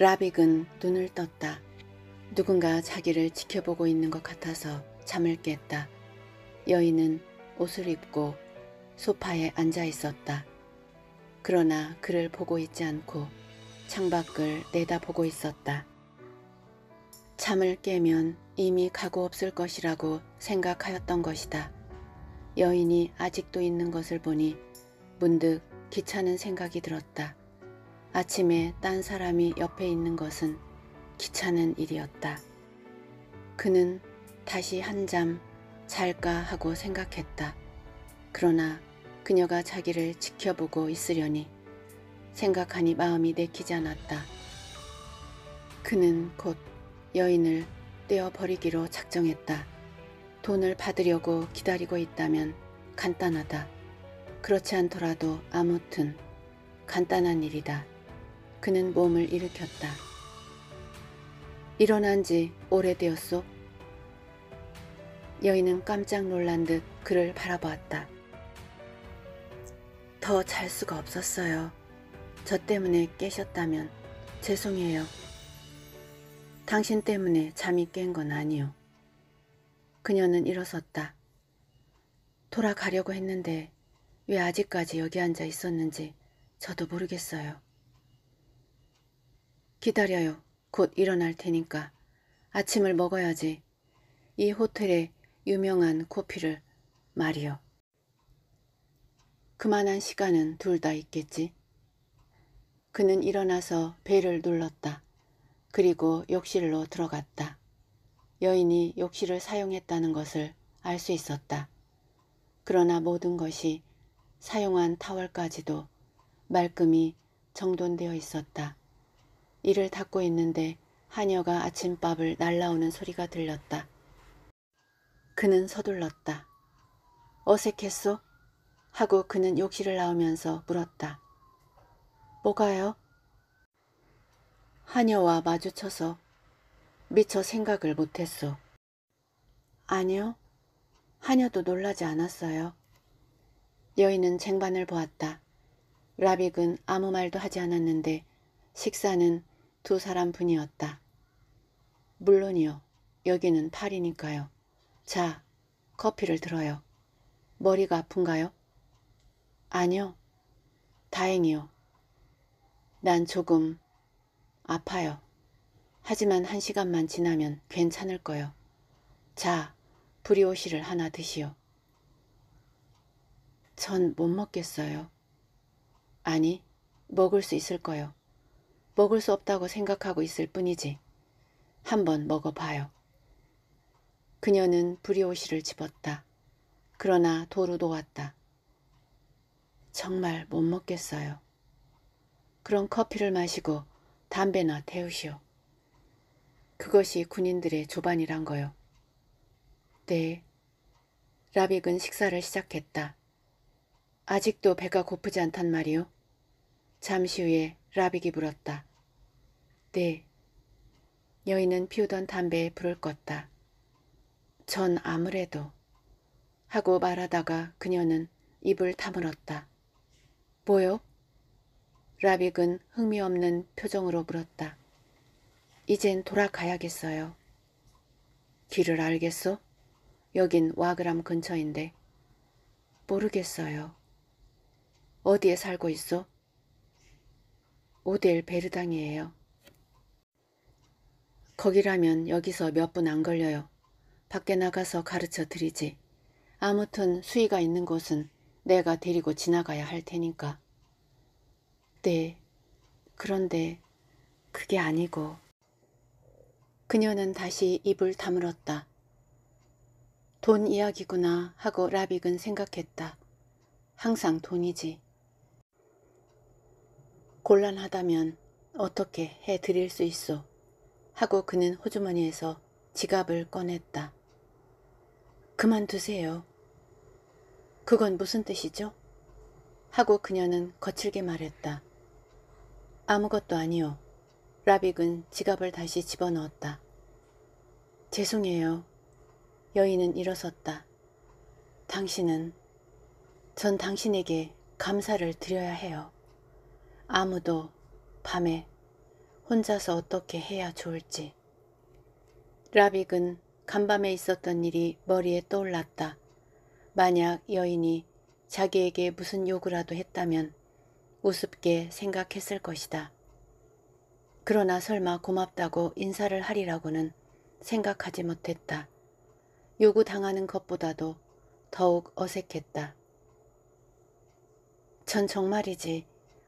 라빅은 눈을 떴다. 누군가 자기를 지켜보고 있는 것 같아서 잠을 깼다. 여인은 옷을 입고 소파에 앉아 있었다. 그러나 그를 보고 있지 않고 창밖을 내다보고 있었다. 잠을 깨면 이미 가고 없을 것이라고 생각하였던 것이다. 여인이 아직도 있는 것을 보니 문득 귀찮은 생각이 들었다. 아침에 딴 사람이 옆에 있는 것은 귀찮은 일이었다. 그는 다시 한 잠 잘까 하고 생각했다. 그러나 그녀가 자기를 지켜보고 있으려니 생각하니 마음이 내키지 않았다. 그는 곧 여인을 떼어버리기로 작정했다. 돈을 받으려고 기다리고 있다면 간단하다. 그렇지 않더라도 아무튼 간단한 일이다. 그는 몸을 일으켰다. 일어난 지 오래되었소? 여인은 깜짝 놀란 듯 그를 바라보았다. 더 잘 수가 없었어요. 저 때문에 깨셨다면 죄송해요. 당신 때문에 잠이 깬 건 아니요. 그녀는 일어섰다. 돌아가려고 했는데 왜 아직까지 여기 앉아 있었는지 저도 모르겠어요. 기다려요. 곧 일어날 테니까. 아침을 먹어야지. 이 호텔의 유명한 코피를 말이요. 그만한 시간은 둘 다 있겠지. 그는 일어나서 벨을 눌렀다. 그리고 욕실로 들어갔다. 여인이 욕실을 사용했다는 것을 알 수 있었다. 그러나 모든 것이 사용한 타월까지도 말끔히 정돈되어 있었다. 이를 닦고 있는데 하녀가 아침밥을 날라오는 소리가 들렸다. 그는 서둘렀다. 어색했소? 하고 그는 욕실을 나오면서 물었다. 뭐가요? 하녀와 마주쳐서 미처 생각을 못했소. 아니요. 하녀도 놀라지 않았어요. 여인은 쟁반을 보았다. 라빅은 아무 말도 하지 않았는데 식사는 두 사람 분이었다. 물론이요. 여기는 파리니까요. 자, 커피를 들어요. 머리가 아픈가요? 아니요. 다행이요. 난 조금 아파요. 하지만 한 시간만 지나면 괜찮을 거요. 자, 브리오시를 하나 드시오. 전 못 먹겠어요. 아니, 먹을 수 있을 거요. 먹을 수 없다고 생각하고 있을 뿐이지. 한번 먹어봐요. 그녀는 브리오시를 집었다. 그러나 도로 놓았다. 정말 못 먹겠어요. 그런 커피를 마시고 담배나 태우시오. 그것이 군인들의 조반이란 거요. 네. 라빅은 식사를 시작했다. 아직도 배가 고프지 않단 말이오. 잠시 후에 라빅이 물었다. 네. 여인은 피우던 담배에 불을 껐다. 전 아무래도 하고 말하다가 그녀는 입을 다물었다. 뭐요? 라빅은 흥미없는 표정으로 물었다. 이젠 돌아가야겠어요. 길을 알겠소? 여긴 와그람 근처인데. 모르겠어요. 어디에 살고 있어? 오델 베르당이에요. 거기라면 여기서 몇 분 안 걸려요. 밖에 나가서 가르쳐 드리지. 아무튼 수위가 있는 곳은 내가 데리고 지나가야 할 테니까. 네. 그런데 그게 아니고. 그녀는 다시 입을 다물었다. 돈 이야기구나 하고 라빅은 생각했다. 항상 돈이지. 곤란하다면 어떻게 해드릴 수 있어. 하고 그는 호주머니에서 지갑을 꺼냈다. 그만두세요. 그건 무슨 뜻이죠? 하고 그녀는 거칠게 말했다. 아무것도 아니요. 라빅은 지갑을 다시 집어넣었다. 죄송해요. 여인은 일어섰다. 당신은 전 당신에게 감사를 드려야 해요. 아무도 밤에 혼자서 어떻게 해야 좋을지. 라빅은 간밤에 있었던 일이 머리에 떠올랐다. 만약 여인이 자기에게 무슨 요구라도 했다면 우습게 생각했을 것이다. 그러나 설마 고맙다고 인사를 하리라고는 생각하지 못했다. 요구당하는 것보다도 더욱 어색했다. 전 정말이지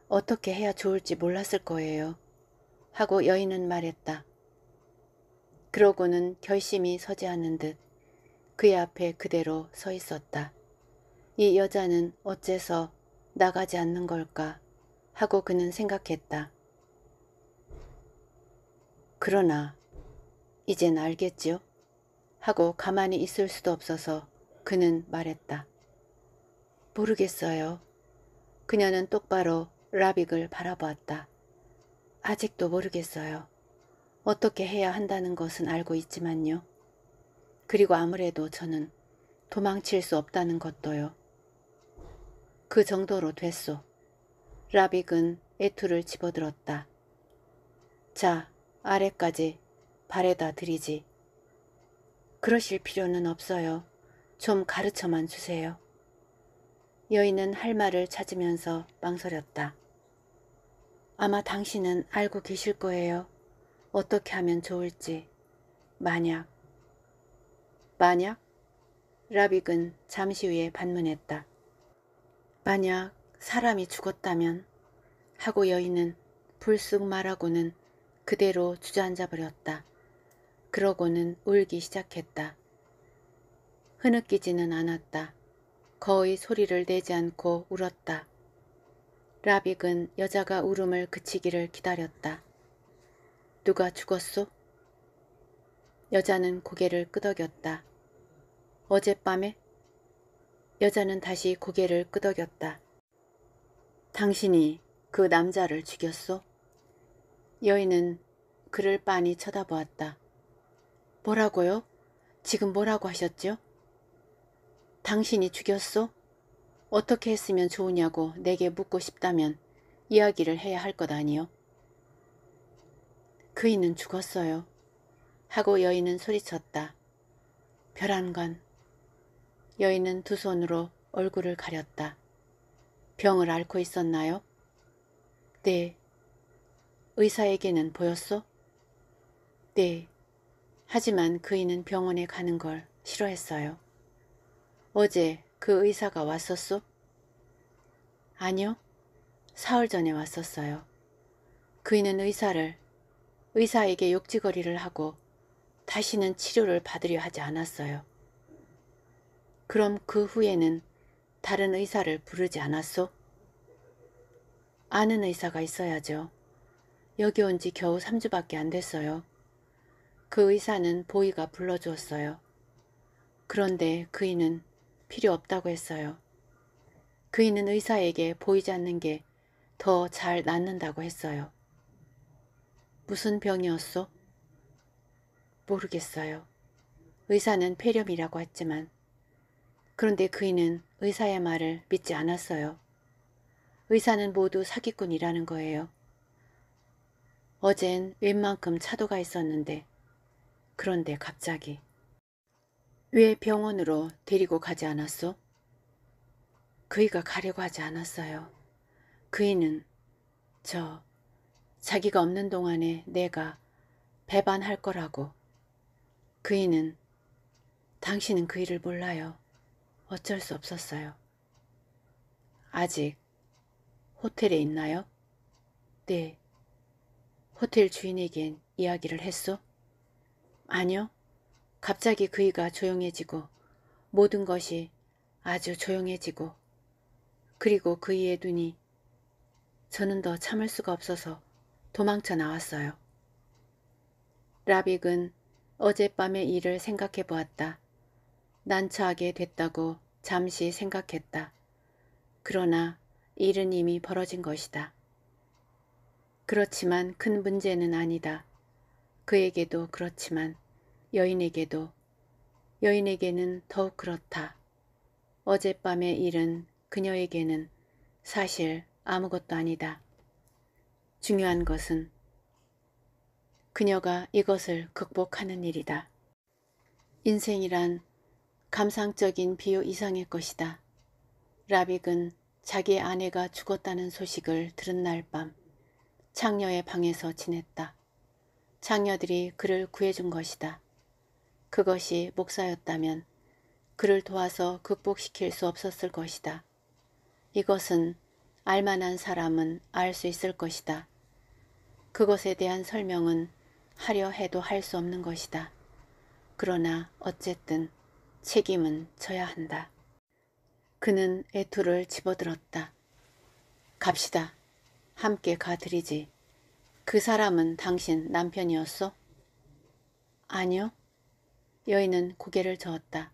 어떻게 해야 좋을지 몰랐을 거예요. 하고 여인은 말했다. 그러고는 결심이 서지 않는듯 그의 앞에 그대로 서 있었다. 이 여자는 어째서 나가지 않는 걸까 하고 그는 생각했다. 그러나 이젠 알겠지요? 하고 가만히 있을 수도 없어서 그는 말했다. 모르겠어요. 그녀는 똑바로 라빅을 바라보았다. 아직도 모르겠어요. 어떻게 해야 한다는 것은 알고 있지만요. 그리고 아무래도 저는 도망칠 수 없다는 것도요. 그 정도로 됐소. 라빅은 애투를 집어들었다. 자, 아래까지 발에다 들이지. 그러실 필요는 없어요. 좀 가르쳐만 주세요. 여인은 할 말을 찾으면서 망설였다. 아마 당신은 알고 계실 거예요. 어떻게 하면 좋을지. 만약. 만약? 라빅은 잠시 후에 반문했다. 만약 사람이 죽었다면 하고 여인은 불쑥 말하고는 그대로 주저앉아 버렸다. 그러고는 울기 시작했다. 흐느끼지는 않았다. 거의 소리를 내지 않고 울었다. 라빅은 여자가 울음을 그치기를 기다렸다. 누가 죽었소? 여자는 고개를 끄덕였다. 어젯밤에? 여자는 다시 고개를 끄덕였다. 당신이 그 남자를 죽였소? 여인은 그를 빤히 쳐다보았다. 뭐라고요? 지금 뭐라고 하셨죠? 당신이 죽였소? 어떻게 했으면 좋으냐고 내게 묻고 싶다면 이야기를 해야 할 것 아니요. 그이는 죽었어요. 하고 여인은 소리쳤다. 별안간. 여인은 두 손으로 얼굴을 가렸다. 병을 앓고 있었나요? 네. 의사에게는 보였소? 네. 하지만 그이는 병원에 가는 걸 싫어했어요. 어제 그 의사가 왔었소? 아니요. 사흘 전에 왔었어요. 그이는 의사를 의사에게 욕지거리를 하고 다시는 치료를 받으려 하지 않았어요. 그럼 그 후에는 다른 의사를 부르지 않았소? 아는 의사가 있어야죠. 여기 온 지 겨우 3주밖에 안 됐어요. 그 의사는 보이가 불러주었어요. 그런데 그이는 필요 없다고 했어요. 그이는 의사에게 보이지 않는 게 더 잘 낫는다고 했어요. 무슨 병이었소? 모르겠어요. 의사는 폐렴이라고 했지만 그런데 그이는 의사의 말을 믿지 않았어요. 의사는 모두 사기꾼이라는 거예요. 어젠 웬만큼 차도가 있었는데 그런데 갑자기 왜 병원으로 데리고 가지 않았소? 그이가 가려고 하지 않았어요. 그이는 저 자기가 없는 동안에 내가 배반할 거라고. 그이는 당신은 그이를 몰라요. 어쩔 수 없었어요. 아직 호텔에 있나요? 네. 호텔 주인에겐 이야기를 했소? 아니요. 갑자기 그이가 조용해지고 모든 것이 아주 조용해지고 그리고 그이의 눈이 저는 더 참을 수가 없어서 도망쳐 나왔어요. 라빅은 어젯밤의 일을 생각해 보았다. 난처하게 됐다고 잠시 생각했다. 그러나 일은 이미 벌어진 것이다. 그렇지만 큰 문제는 아니다. 그에게도 그렇지만 여인에게도 여인에게는 더욱 그렇다. 어젯밤의 일은 그녀에게는 사실 아무것도 아니다. 중요한 것은 그녀가 이것을 극복하는 일이다. 인생이란 감상적인 비유 이상의 것이다. 라빅은 자기 아내가 죽었다는 소식을 들은 날 밤 창녀의 방에서 지냈다. 창녀들이 그를 구해준 것이다. 그것이 목사였다면 그를 도와서 극복시킬 수 없었을 것이다. 이것은 알만한 사람은 알 수 있을 것이다. 그것에 대한 설명은 하려 해도 할 수 없는 것이다. 그러나 어쨌든 책임은 져야 한다. 그는 애투를 집어들었다. 갑시다. 함께 가드리지. 그 사람은 당신 남편이었어? 아니요. 여인은 고개를 저었다.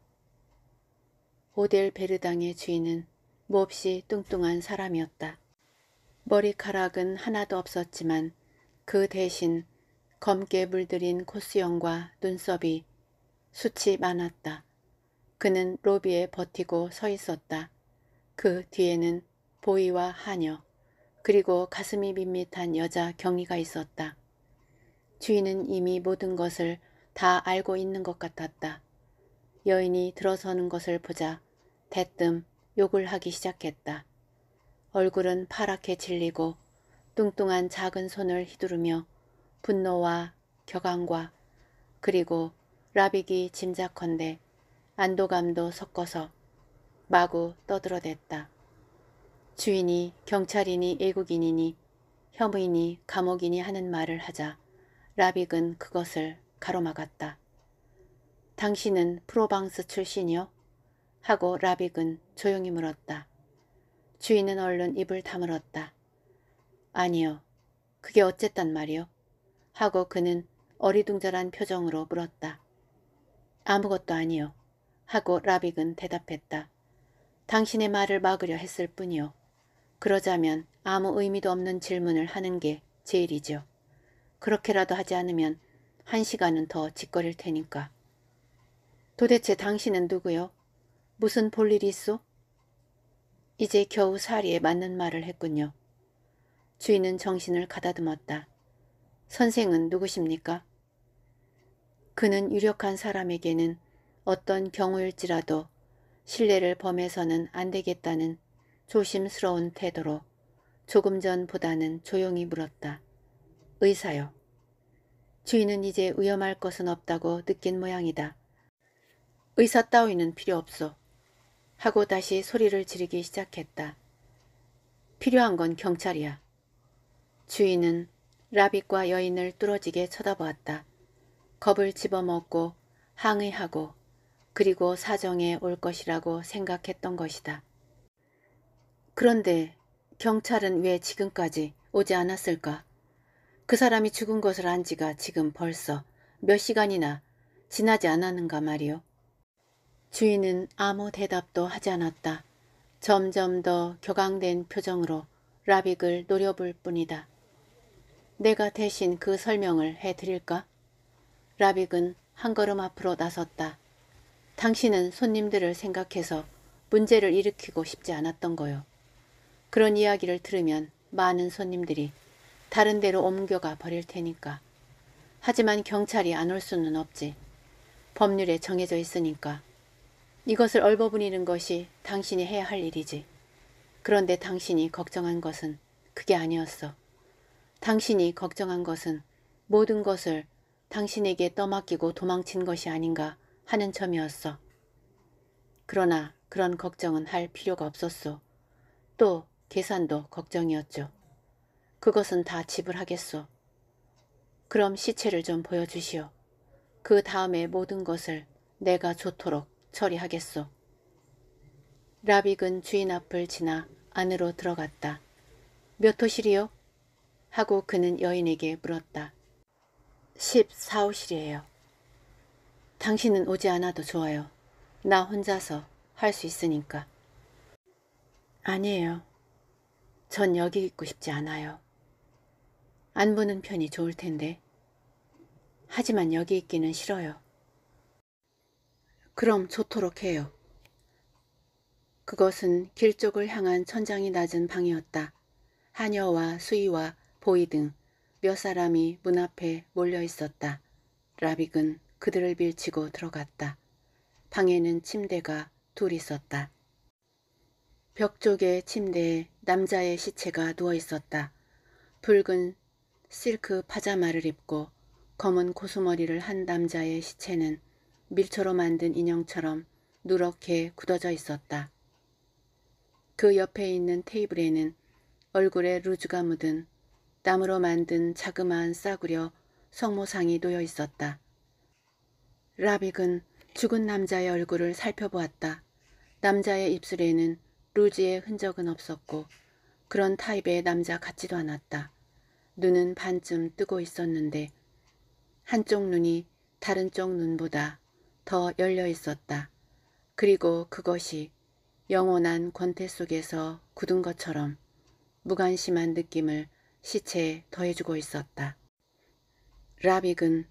오델 베르당의 주인은 몹시 뚱뚱한 사람이었다. 머리카락은 하나도 없었지만 그 대신 검게 물들인 콧수염과 눈썹이 수치 많았다. 그는 로비에 버티고 서 있었다. 그 뒤에는 보이와 하녀 그리고 가슴이 밋밋한 여자 경리가 있었다. 주인은 이미 모든 것을 다 알고 있는 것 같았다. 여인이 들어서는 것을 보자 대뜸 욕을 하기 시작했다. 얼굴은 파랗게 질리고 뚱뚱한 작은 손을 휘두르며 분노와 격앙과 그리고 라빅이 짐작컨대 안도감도 섞어서 마구 떠들어댔다. 주인이 경찰이니 일국인이니 혐의니 감옥이니 하는 말을 하자 라빅은 그것을 가로막았다. 당신은 프로방스 출신이요? 하고 라빅은 조용히 물었다. 주인은 얼른 입을 다물었다. 아니요. 그게 어쨌단 말이요? 하고 그는 어리둥절한 표정으로 물었다. 아무것도 아니요. 하고 라빅은 대답했다. 당신의 말을 막으려 했을 뿐이요. 그러자면 아무 의미도 없는 질문을 하는 게 제일이죠. 그렇게라도 하지 않으면 한 시간은 더 짓거릴 테니까. 도대체 당신은 누구요? 무슨 볼일이 있어? 이제 겨우 사리에 맞는 말을 했군요. 주인은 정신을 가다듬었다. 선생은 누구십니까? 그는 유력한 사람에게는 어떤 경우일지라도 신뢰를 범해서는 안 되겠다는 조심스러운 태도로 조금 전보다는 조용히 물었다. 의사요. 주인은 이제 위험할 것은 없다고 느낀 모양이다. 의사 따위는 필요 없소. 하고 다시 소리를 지르기 시작했다. 필요한 건 경찰이야. 주인은 라빗과 여인을 뚫어지게 쳐다보았다. 겁을 집어먹고 항의하고 그리고 사정에 올 것이라고 생각했던 것이다. 그런데 경찰은 왜 지금까지 오지 않았을까? 그 사람이 죽은 것을 안 지가 지금 벌써 몇 시간이나 지나지 않았는가 말이오 주인은 아무 대답도 하지 않았다. 점점 더 격앙된 표정으로 라빅을 노려볼 뿐이다. 내가 대신 그 설명을 해드릴까? 라빅은 한 걸음 앞으로 나섰다. 당신은 손님들을 생각해서 문제를 일으키고 싶지 않았던 거요. 그런 이야기를 들으면 많은 손님들이 다른 데로 옮겨가 버릴 테니까. 하지만 경찰이 안 올 수는 없지. 법률에 정해져 있으니까. 이것을 얼버무리는 것이 당신이 해야 할 일이지. 그런데 당신이 걱정한 것은 그게 아니었어. 당신이 걱정한 것은 모든 것을 당신에게 떠맡기고 도망친 것이 아닌가 하는 점이었어. 그러나 그런 걱정은 할 필요가 없었소. 또 계산도 걱정이었죠. 그것은 다 지불하겠소. 그럼 시체를 좀 보여주시오. 그 다음에 모든 것을 내가 좋도록 처리하겠소. 라빅은 주인 앞을 지나 안으로 들어갔다. 몇 호실이요? 하고 그는 여인에게 물었다. 14호실이에요. 당신은 오지 않아도 좋아요. 나 혼자서 할 수 있으니까. 아니에요. 전 여기 있고 싶지 않아요. 안 보는 편이 좋을 텐데. 하지만 여기 있기는 싫어요. 그럼 좋도록 해요. 그것은 길 쪽을 향한 천장이 낮은 방이었다. 하녀와 수희와 보이 등 몇 사람이 문 앞에 몰려 있었다. 라빅은 그들을 밀치고 들어갔다. 방에는 침대가 둘 있었다. 벽 쪽의 침대에 남자의 시체가 누워 있었다. 붉은 실크 파자마를 입고 검은 고수머리를 한 남자의 시체는 밀초로 만든 인형처럼 누렇게 굳어져 있었다. 그 옆에 있는 테이블에는 얼굴에 루즈가 묻은 땀으로 만든 자그마한 싸구려 성모상이 놓여 있었다. 라빅은 죽은 남자의 얼굴을 살펴보았다. 남자의 입술에는 루즈의 흔적은 없었고 그런 타입의 남자 같지도 않았다. 눈은 반쯤 뜨고 있었는데 한쪽 눈이 다른 쪽 눈보다 더 열려 있었다. 그리고 그것이 영원한 권태 속에서 굳은 것처럼 무관심한 느낌을 시체에 더해주고 있었다. 라빅은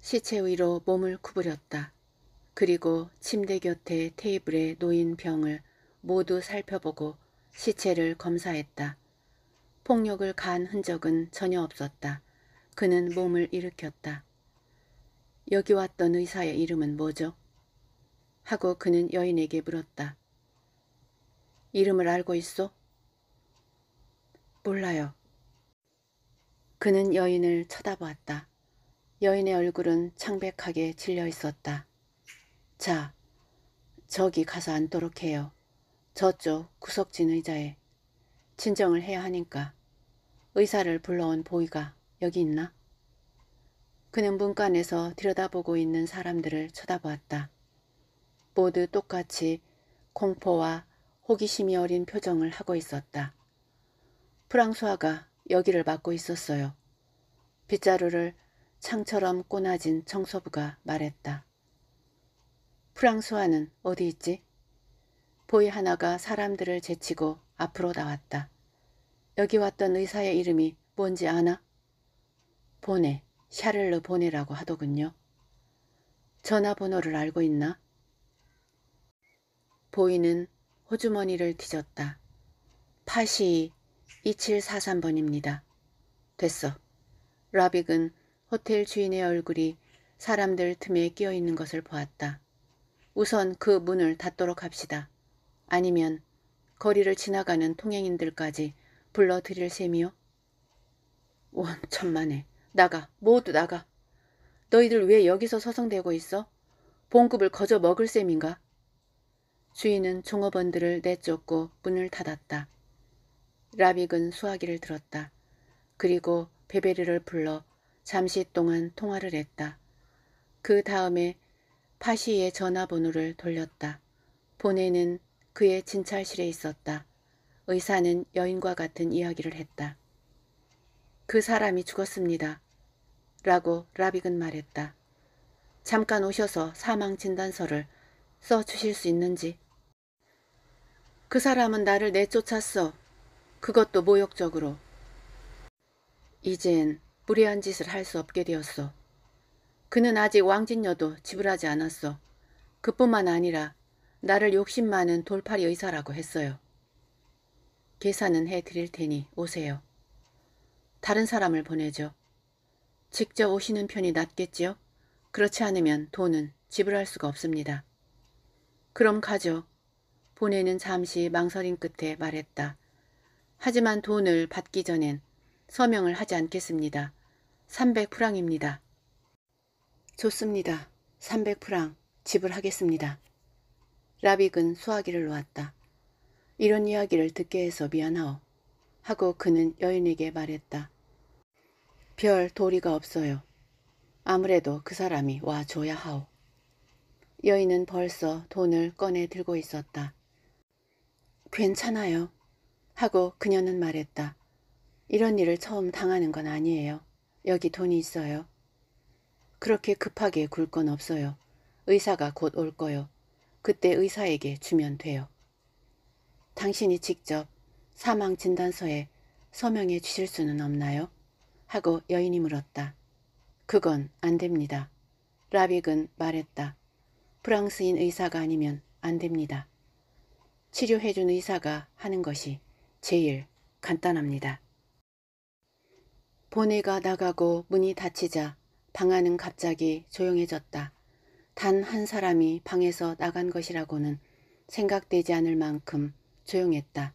시체 위로 몸을 구부렸다. 그리고 침대 곁에 테이블에 놓인 병을 모두 살펴보고 시체를 검사했다. 폭력을 가한 흔적은 전혀 없었다. 그는 몸을 일으켰다. 여기 왔던 의사의 이름은 뭐죠? 하고 그는 여인에게 물었다. 이름을 알고 있어? 몰라요. 그는 여인을 쳐다보았다. 여인의 얼굴은 창백하게 질려 있었다. 자, 저기 가서 앉도록 해요. 저쪽 구석진 의자에. 진정을 해야 하니까. 의사를 불러온 보이가 여기 있나? 그는 문간에서 들여다보고 있는 사람들을 쳐다보았다. 모두 똑같이 공포와 호기심이 어린 표정을 하고 있었다. 프랑수아가 여기를 맡고 있었어요. 빗자루를 창처럼 꼬나진 청소부가 말했다. 프랑수아는 어디 있지? 보이 하나가 사람들을 제치고 앞으로 나왔다. 여기 왔던 의사의 이름이 뭔지 아나? 보내, 샤를르 보내라고 하더군요. 전화번호를 알고 있나? 보이는 호주머니를 뒤졌다. 파시 2743번입니다. 됐어. 라빅은 호텔 주인의 얼굴이 사람들 틈에 끼어 있는 것을 보았다. 우선 그 문을 닫도록 합시다. 아니면 거리를 지나가는 통행인들까지 불러드릴 셈이요. 원천만에 나가 모두 나가. 너희들 왜 여기서 서성대고 있어? 봉급을 거저 먹을 셈인가? 주인은 종업원들을 내쫓고 문을 닫았다. 라빅은 수화기를 들었다. 그리고 베베르를 불러 잠시 동안 통화를 했다. 그 다음에 파시의 전화번호를 돌렸다. 보내는 그의 진찰실에 있었다. 의사는 여인과 같은 이야기를 했다. 그 사람이 죽었습니다. 라고 라빅은 말했다. 잠깐 오셔서 사망 진단서를 써 주실 수 있는지. 그 사람은 나를 내쫓았어. 그것도 모욕적으로. 이젠 무례한 짓을 할 수 없게 되었어. 그는 아직 왕진녀도 지불하지 않았어. 그뿐만 아니라 나를 욕심 많은 돌팔이 의사라고 했어요. 계산은 해드릴 테니 오세요. 다른 사람을 보내죠. 직접 오시는 편이 낫겠지요? 그렇지 않으면 돈은 지불할 수가 없습니다. 그럼 가죠. 보내는 잠시 망설임 끝에 말했다. 하지만 돈을 받기 전엔 서명을 하지 않겠습니다. 300프랑입니다. 좋습니다. 300프랑 지불하겠습니다. 라빅은 수화기를 놓았다. 이런 이야기를 듣게 해서 미안하오. 하고 그는 여인에게 말했다. 별 도리가 없어요. 아무래도 그 사람이 와줘야 하오. 여인은 벌써 돈을 꺼내 들고 있었다. 괜찮아요. 하고 그녀는 말했다. 이런 일을 처음 당하는 건 아니에요. 여기 돈이 있어요. 그렇게 급하게 굴 건 없어요. 의사가 곧 올 거요. 그때 의사에게 주면 돼요. 당신이 직접 사망 진단서에 서명해 주실 수는 없나요? 하고 여인이 물었다. 그건 안 됩니다. 라빅은 말했다. 프랑스인 의사가 아니면 안 됩니다. 치료해준 의사가 하는 것이 제일 간단합니다. 보내가 나가고 문이 닫히자 방 안은 갑자기 조용해졌다. 단 한 사람이 방에서 나간 것이라고는 생각되지 않을 만큼 조용했다.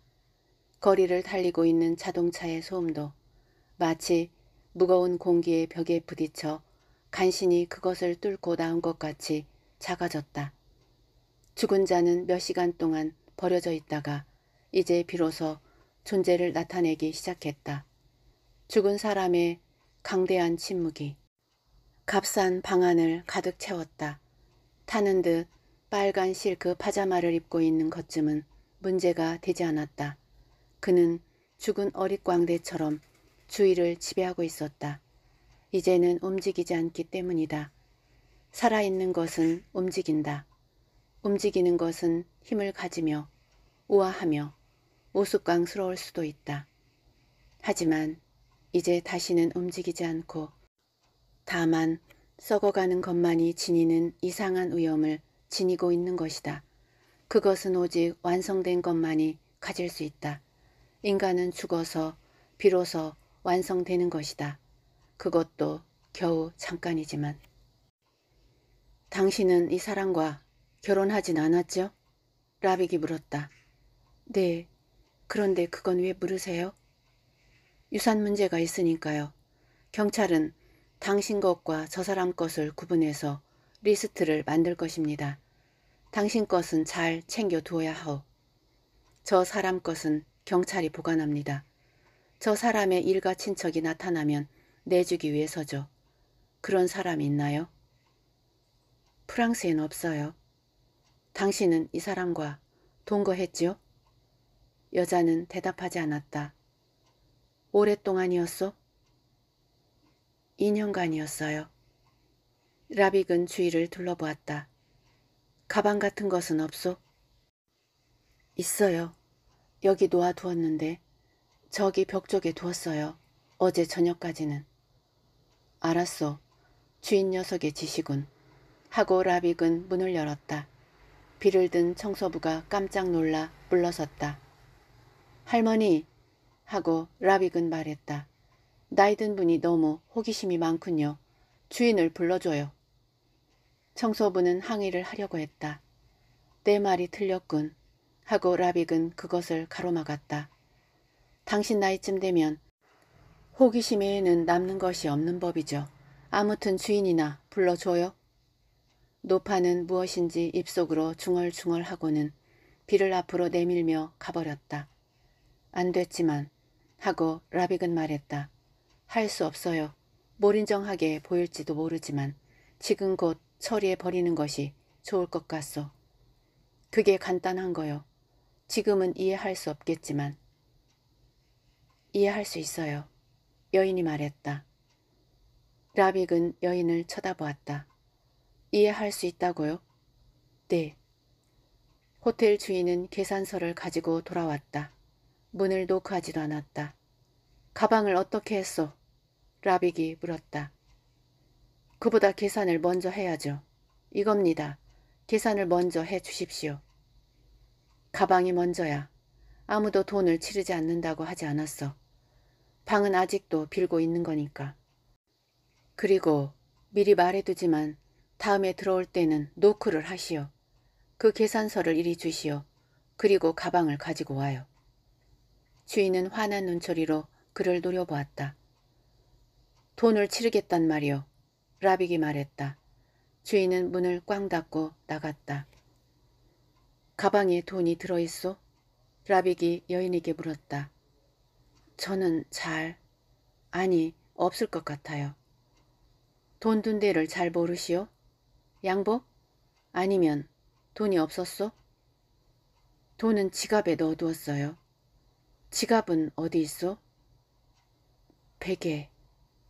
거리를 달리고 있는 자동차의 소음도 마치 무거운 공기의 벽에 부딪혀 간신히 그것을 뚫고 나온 것 같이 작아졌다. 죽은 자는 몇 시간 동안 버려져 있다가 이제 비로소 존재를 나타내기 시작했다. 죽은 사람의 강대한 침묵이 값싼 방안을 가득 채웠다. 타는 듯 빨간 실크 파자마를 입고 있는 것쯤은 문제가 되지 않았다. 그는 죽은 어릿광대처럼 주위를 지배하고 있었다. 이제는 움직이지 않기 때문이다. 살아있는 것은 움직인다. 움직이는 것은 힘을 가지며 우아하며 우스꽝스러울 수도 있다. 하지만 이제 다시는 움직이지 않고 다만 썩어가는 것만이 지니는 이상한 위험을 지니고 있는 것이다. 그것은 오직 완성된 것만이 가질 수 있다. 인간은 죽어서 비로소 완성되는 것이다. 그것도 겨우 잠깐이지만. 당신은 이 사람과 결혼하진 않았죠? 라빅이 물었다. 네. 그런데 그건 왜 물으세요? 유산 문제가 있으니까요. 경찰은 당신 것과 저 사람 것을 구분해서 리스트를 만들 것입니다. 당신 것은 잘 챙겨두어야 하오. 저 사람 것은 경찰이 보관합니다. 저 사람의 일가 친척이 나타나면 내주기 위해서죠. 그런 사람이 있나요? 프랑스엔 없어요. 당신은 이 사람과 동거했지요? 여자는 대답하지 않았다. 오랫동안이었소? 2년간이었어요. 라빅은 주위를 둘러보았다. 가방 같은 것은 없소? 있어요. 여기 놓아두었는데 저기 벽 쪽에 두었어요. 어제 저녁까지는. 알았소. 주인 녀석의 지시군. 하고 라빅은 문을 열었다. 비를 든 청소부가 깜짝 놀라 물러섰다. 할머니! 하고 라빅은 말했다. 나이 든 분이 너무 호기심이 많군요. 주인을 불러줘요. 청소부는 항의를 하려고 했다. 내 말이 틀렸군. 하고 라빅은 그것을 가로막았다. 당신 나이쯤 되면 호기심에는 남는 것이 없는 법이죠. 아무튼 주인이나 불러줘요. 노파는 무엇인지 입속으로 중얼중얼하고는 비를 앞으로 내밀며 가버렸다. 안 됐지만 하고 라빅은 말했다. 할 수 없어요. 모린정하게 보일지도 모르지만 지금 곧 처리해 버리는 것이 좋을 것 같소. 그게 간단한 거요. 지금은 이해할 수 없겠지만. 이해할 수 있어요. 여인이 말했다. 라빅은 여인을 쳐다보았다. 이해할 수 있다고요? 네. 호텔 주인은 계산서를 가지고 돌아왔다. 문을 노크하지도 않았다. 가방을 어떻게 했소? 라빅이 물었다. 그보다 계산을 먼저 해야죠. 이겁니다. 계산을 먼저 해 주십시오. 가방이 먼저야. 아무도 돈을 치르지 않는다고 하지 않았어. 방은 아직도 빌고 있는 거니까. 그리고 미리 말해두지만 다음에 들어올 때는 노크를 하시오. 그 계산서를 이리 주시오. 그리고 가방을 가지고 와요. 주인은 화난 눈초리로 그를 노려보았다. 돈을 치르겠단 말이오. 라빅이 말했다. 주인은 문을 꽝 닫고 나갔다. 가방에 돈이 들어있소? 라빅이 여인에게 물었다. 저는 잘, 아니 없을 것 같아요. 돈 둔 데를 잘 모르시오? 양복? 아니면 돈이 없었소? 돈은 지갑에 넣어두었어요. 지갑은 어디 있소? 베개.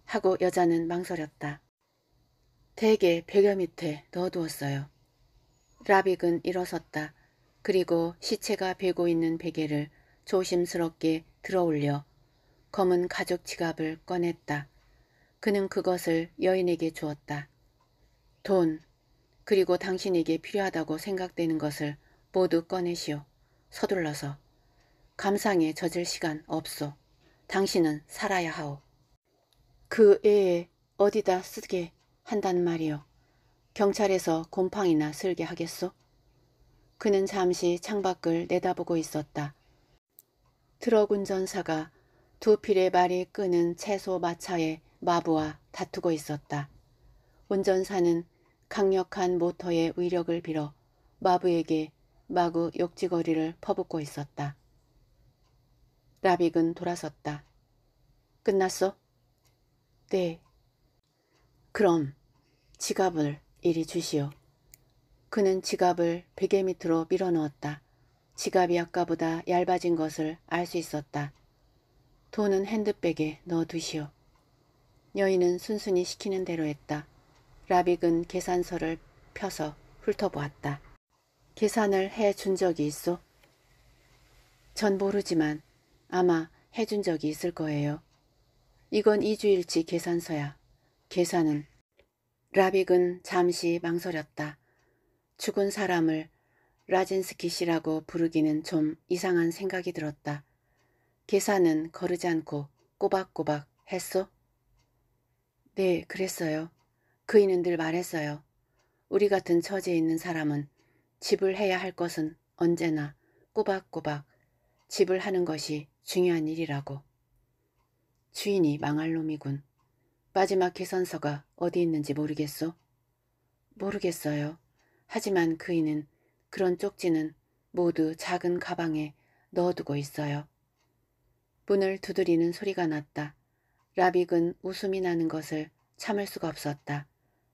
하고 여자는 망설였다. 대게 베개 밑에 넣어두었어요. 라빅은 일어섰다. 그리고 시체가 베고 있는 베개를 조심스럽게 들어올려 검은 가죽 지갑을 꺼냈다. 그는 그것을 여인에게 주었다. 돈, 그리고 당신에게 필요하다고 생각되는 것을 모두 꺼내시오. 서둘러서. 감상에 젖을 시간 없소. 당신은 살아야 하오. 그 애에 어디다 쓰게 한단 말이요. 경찰에서 곰팡이나 슬게 하겠소? 그는 잠시 창밖을 내다보고 있었다. 트럭 운전사가 두 필의 말이 끄는 채소 마차에 마부와 다투고 있었다. 운전사는 강력한 모터의 위력을 빌어 마부에게 마구 욕지거리를 퍼붓고 있었다. 라빅은 돌아섰다. 끝났어? 네, 그럼 지갑을 이리 주시오. 그는 지갑을 베개 밑으로 밀어넣었다. 지갑이 아까보다 얇아진 것을 알 수 있었다. 돈은 핸드백에 넣어두시오. 여인은 순순히 시키는 대로 했다. 라빅은 계산서를 펴서 훑어보았다. 계산을 해 준 적이 있어? 전 모르지만 아마 해 준 적이 있을 거예요. 이건 2주일치 계산서야. 계산은 라빅은 잠시 망설였다. 죽은 사람을 라진스키 씨라고 부르기는 좀 이상한 생각이 들었다. 계산은 거르지 않고 꼬박꼬박 했소? 네, 그랬어요. 그이는 늘 말했어요. 우리 같은 처지에 있는 사람은 집을 해야 할 것은 언제나 꼬박꼬박 집을 하는 것이 중요한 일이라고. 주인이 망할 놈이군. 마지막 계산서가 어디 있는지 모르겠소? 모르겠어요. 하지만 그이는 그런 쪽지는 모두 작은 가방에 넣어두고 있어요. 문을 두드리는 소리가 났다. 라빅은 웃음이 나는 것을 참을 수가 없었다.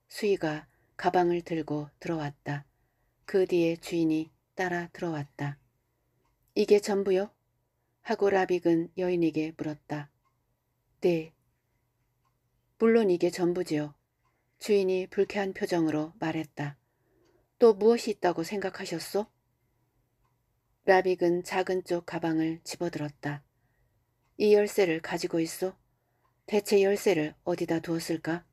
수희가 가방을 들고 들어왔다. 그 뒤에 주인이 따라 들어왔다. 이게 전부요? 하고 라빅은 여인에게 물었다. 네, 물론 이게 전부지요. 주인이 불쾌한 표정으로 말했다. 또 무엇이 있다고 생각하셨소? 라빅은 작은 쪽 가방을 집어들었다. 이 열쇠를 가지고 있어? 대체 열쇠를 어디다 두었을까?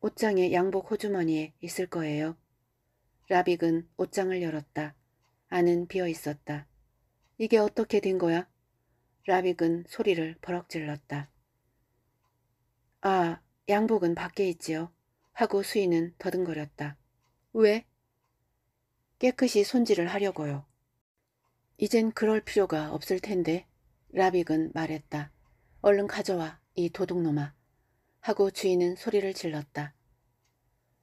옷장의 양복 호주머니에 있을 거예요. 라빅은 옷장을 열었다. 안은 비어 있었다. 이게 어떻게 된 거야? 라빅은 소리를 버럭 질렀다. 아, 양복은 밖에 있지요. 하고 수인은 더듬거렸다. 왜? 깨끗이 손질을 하려고요. 이젠 그럴 필요가 없을 텐데 라빅은 말했다. 얼른 가져와 이 도둑놈아. 하고 주인은 소리를 질렀다.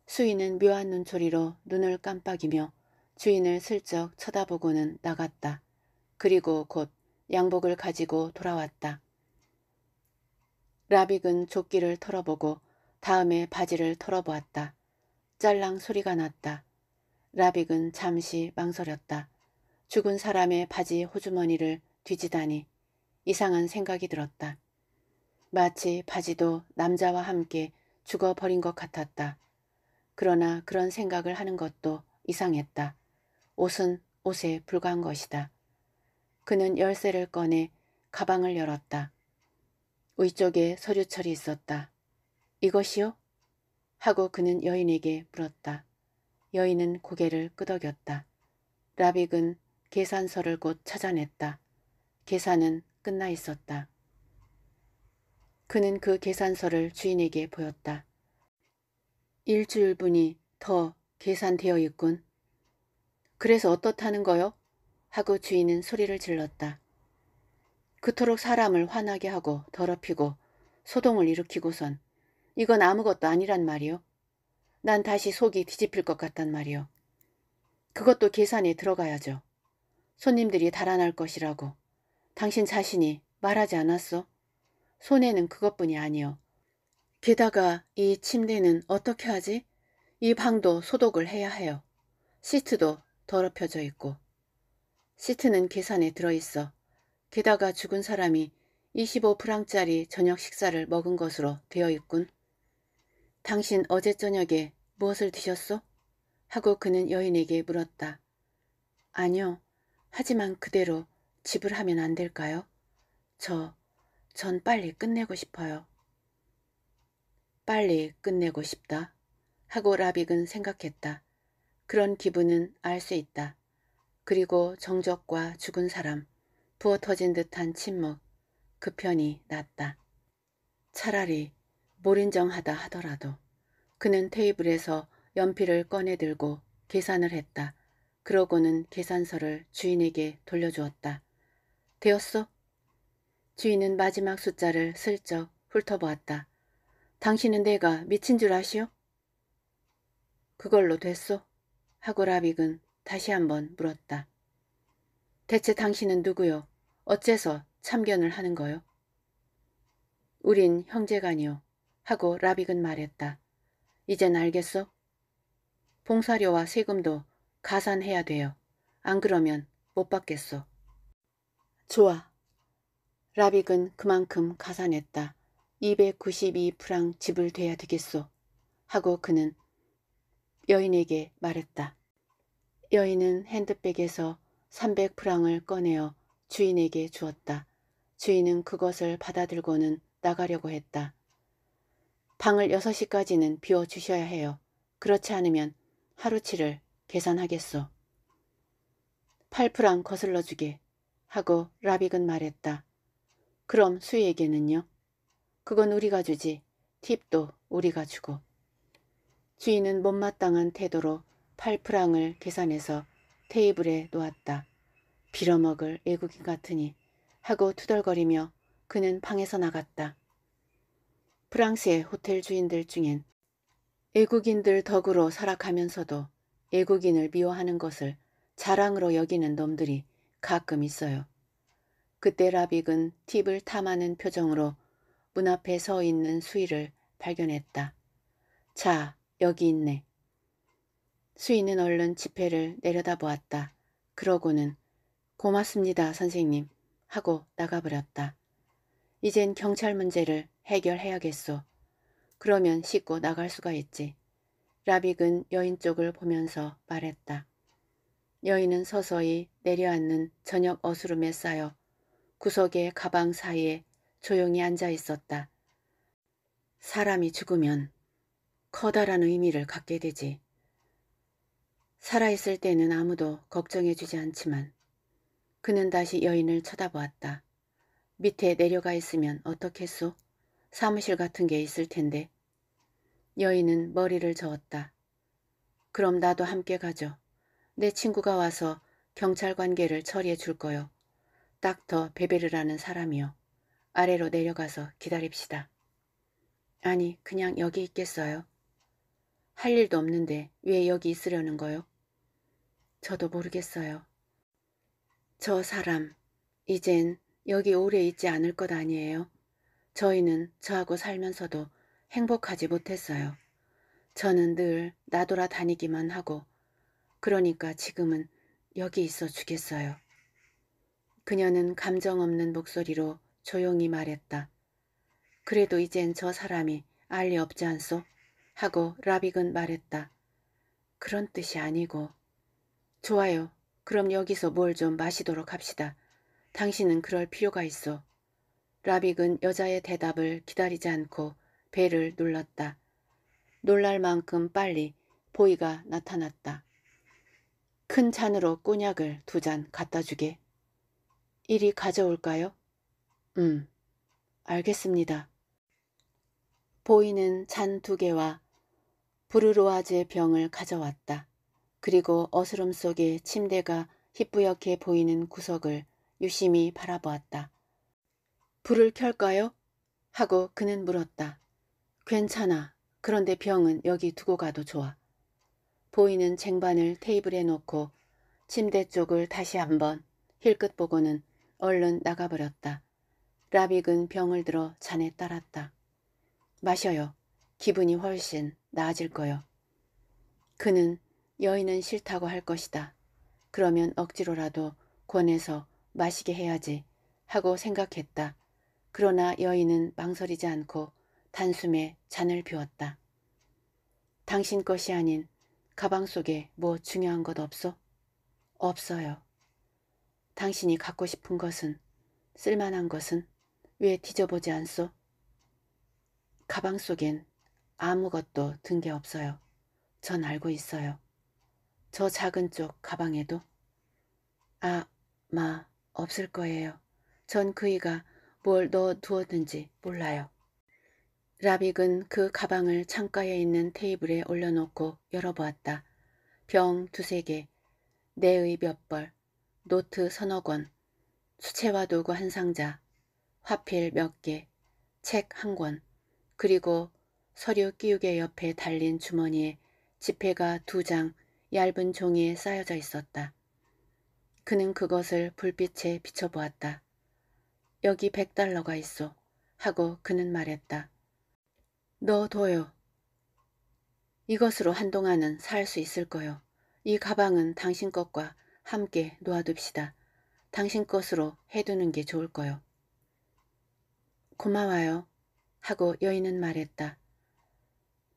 수인은 묘한 눈초리로 눈을 깜빡이며 주인을 슬쩍 쳐다보고는 나갔다. 그리고 곧 양복을 가지고 돌아왔다. 라빅은 조끼를 털어보고 다음에 바지를 털어보았다. 짤랑 소리가 났다. 라빅은 잠시 망설였다. 죽은 사람의 바지 호주머니를 뒤지다니 이상한 생각이 들었다. 마치 바지도 남자와 함께 죽어버린 것 같았다. 그러나 그런 생각을 하는 것도 이상했다. 옷은 옷에 불과한 것이다. 그는 열쇠를 꺼내 가방을 열었다. 위쪽에 서류철이 있었다. 이것이요? 하고 그는 여인에게 물었다. 여인은 고개를 끄덕였다. 라빅은 계산서를 곧 찾아냈다. 계산은 끝나 있었다. 그는 그 계산서를 주인에게 보였다. 일주일분이 더 계산되어 있군. 그래서 어떻다는 거요? 하고 주인은 소리를 질렀다. 그토록 사람을 화나게 하고 더럽히고 소동을 일으키고선 이건 아무것도 아니란 말이오난 다시 속이 뒤집힐 것 같단 말이오 그것도 계산에 들어가야죠. 손님들이 달아날 것이라고. 당신 자신이 말하지 않았어? 손해는 그것뿐이 아니오 게다가 이 침대는 어떻게 하지? 이 방도 소독을 해야 해요. 시트도 더럽혀져 있고. 시트는 계산에 들어있어. 게다가 죽은 사람이 25프랑짜리 저녁 식사를 먹은 것으로 되어 있군. 당신 어제 저녁에 무엇을 드셨소? 하고 그는 여인에게 물었다. 아니요. 하지만 그대로 지불하면 안 될까요? 저, 전 빨리 끝내고 싶어요. 빨리 끝내고 싶다. 하고 라빅은 생각했다. 그런 기분은 알 수 있다. 그리고 정적과 죽은 사람, 부어 터진 듯한 침묵. 그 편이 낫다. 차라리 몰인정하다 하더라도 그는 테이블에서 연필을 꺼내들고 계산을 했다. 그러고는 계산서를 주인에게 돌려주었다. 되었소? 주인은 마지막 숫자를 슬쩍 훑어보았다. 당신은 내가 미친 줄 아시오? 그걸로 됐소? 하고 라빅은 다시 한번 물었다. 대체 당신은 누구요? 어째서 참견을 하는 거요? 우린 형제간이요. 하고 라빅은 말했다. 이젠 알겠소? 봉사료와 세금도 가산해야 돼요. 안 그러면 못 받겠소. 좋아. 라빅은 그만큼 가산했다. 292프랑 지불 돼야 되겠소. 하고 그는 여인에게 말했다. 여인은 핸드백에서 3 0 0 프랑을 꺼내어 주인에게 주었다. 주인은 그것을 받아들고는 나가려고 했다. 방을 6시까지는 비워주셔야 해요. 그렇지 않으면 하루치를 계산하겠소. 8프랑 거슬러 주게 하고 라빅은 말했다. 그럼 수희에게는요? 그건 우리가 주지. 팁도 우리가 주고. 주인은 못마땅한 태도로 8프랑을 계산해서 테이블에 놓았다. 빌어먹을 애국인 같으니 하고 투덜거리며 그는 방에서 나갔다. 프랑스의 호텔 주인들 중엔 애국인들 덕으로 살아가면서도 애국인을 미워하는 것을 자랑으로 여기는 놈들이 가끔 있어요. 그때 라빅은 팁을 탐하는 표정으로 문 앞에 서 있는 수위를 발견했다. 자, 여기 있네. 수인은 얼른 지폐를 내려다보았다. 그러고는 고맙습니다 선생님 하고 나가버렸다. 이젠 경찰 문제를 해결해야겠소. 그러면 씻고 나갈 수가 있지. 라빅은 여인 쪽을 보면서 말했다. 여인은 서서히 내려앉는 저녁 어스름에 쌓여 구석에 가방 사이에 조용히 앉아 있었다. 사람이 죽으면 커다란 의미를 갖게 되지. 살아있을 때는 아무도 걱정해주지 않지만 그는 다시 여인을 쳐다보았다. 밑에 내려가 있으면 어떻겠소? 사무실 같은 게 있을 텐데. 여인은 머리를 저었다. 그럼 나도 함께 가죠. 내 친구가 와서 경찰 관계를 처리해 줄 거요. 닥터 베베르라는 사람이요. 아래로 내려가서 기다립시다. 아니, 그냥 여기 있겠어요. 할 일도 없는데 왜 여기 있으려는 거요? 저도 모르겠어요. 저 사람, 이젠 여기 오래 있지 않을 것 아니에요? 저희는 저하고 살면서도 행복하지 못했어요. 저는 늘 나돌아 다니기만 하고, 그러니까 지금은 여기 있어 주겠어요. 그녀는 감정 없는 목소리로 조용히 말했다. 그래도 이젠 저 사람이 알리 없지 않소? 하고 라빅은 말했다. 그런 뜻이 아니고. 좋아요. 그럼 여기서 뭘 좀 마시도록 합시다. 당신은 그럴 필요가 있어. 라빅은 여자의 대답을 기다리지 않고 배를 눌렀다. 놀랄 만큼 빨리 보이가 나타났다. 큰 잔으로 꼬냑을 두 잔 갖다 주게. 이리 가져올까요? 음, 알겠습니다. 보이는 잔 두 개와 부르르아즈의 병을 가져왔다. 그리고 어스름 속에 침대가 희뿌옇게 보이는 구석을 유심히 바라보았다. 불을 켤까요? 하고 그는 물었다. 괜찮아. 그런데 병은 여기 두고 가도 좋아. 보이는 쟁반을 테이블에 놓고 침대 쪽을 다시 한번 힐끗 보고는 얼른 나가버렸다. 라빅은 병을 들어 잔에 따랐다. 마셔요. 기분이 훨씬. 나아질 거요. 그는 여인은 싫다고 할 것이다. 그러면 억지로라도 권해서 마시게 해야지 하고 생각했다. 그러나 여인은 망설이지 않고 단숨에 잔을 비웠다. 당신 것이 아닌 가방 속에 뭐 중요한 것 없어? 없어요. 당신이 갖고 싶은 것은 쓸만한 것은 왜 뒤져보지 않소? 가방 속엔 아무것도 든 게 없어요. 전 알고 있어요. 저 작은 쪽 가방에도 아, 마, 없을 거예요. 전 그이가 뭘 넣어 두었는지 몰라요. 라빅은 그 가방을 창가에 있는 테이블에 올려놓고 열어보았다. 병 두세 개, 내의 네 몇 벌, 노트 서너 권, 수채화 도구 한 상자, 화필 몇 개, 책 한 권, 그리고 서류 끼우개 옆에 달린 주머니에 지폐가 두 장 얇은 종이에 쌓여져 있었다. 그는 그것을 불빛에 비춰보았다. 여기 백달러가 있어. 하고 그는 말했다. 너어둬요 이것으로 한동안은 살 수 있을 거요. 이 가방은 당신 것과 함께 놓아둡시다. 당신 것으로 해두는 게 좋을 거요. 고마워요. 하고 여인은 말했다.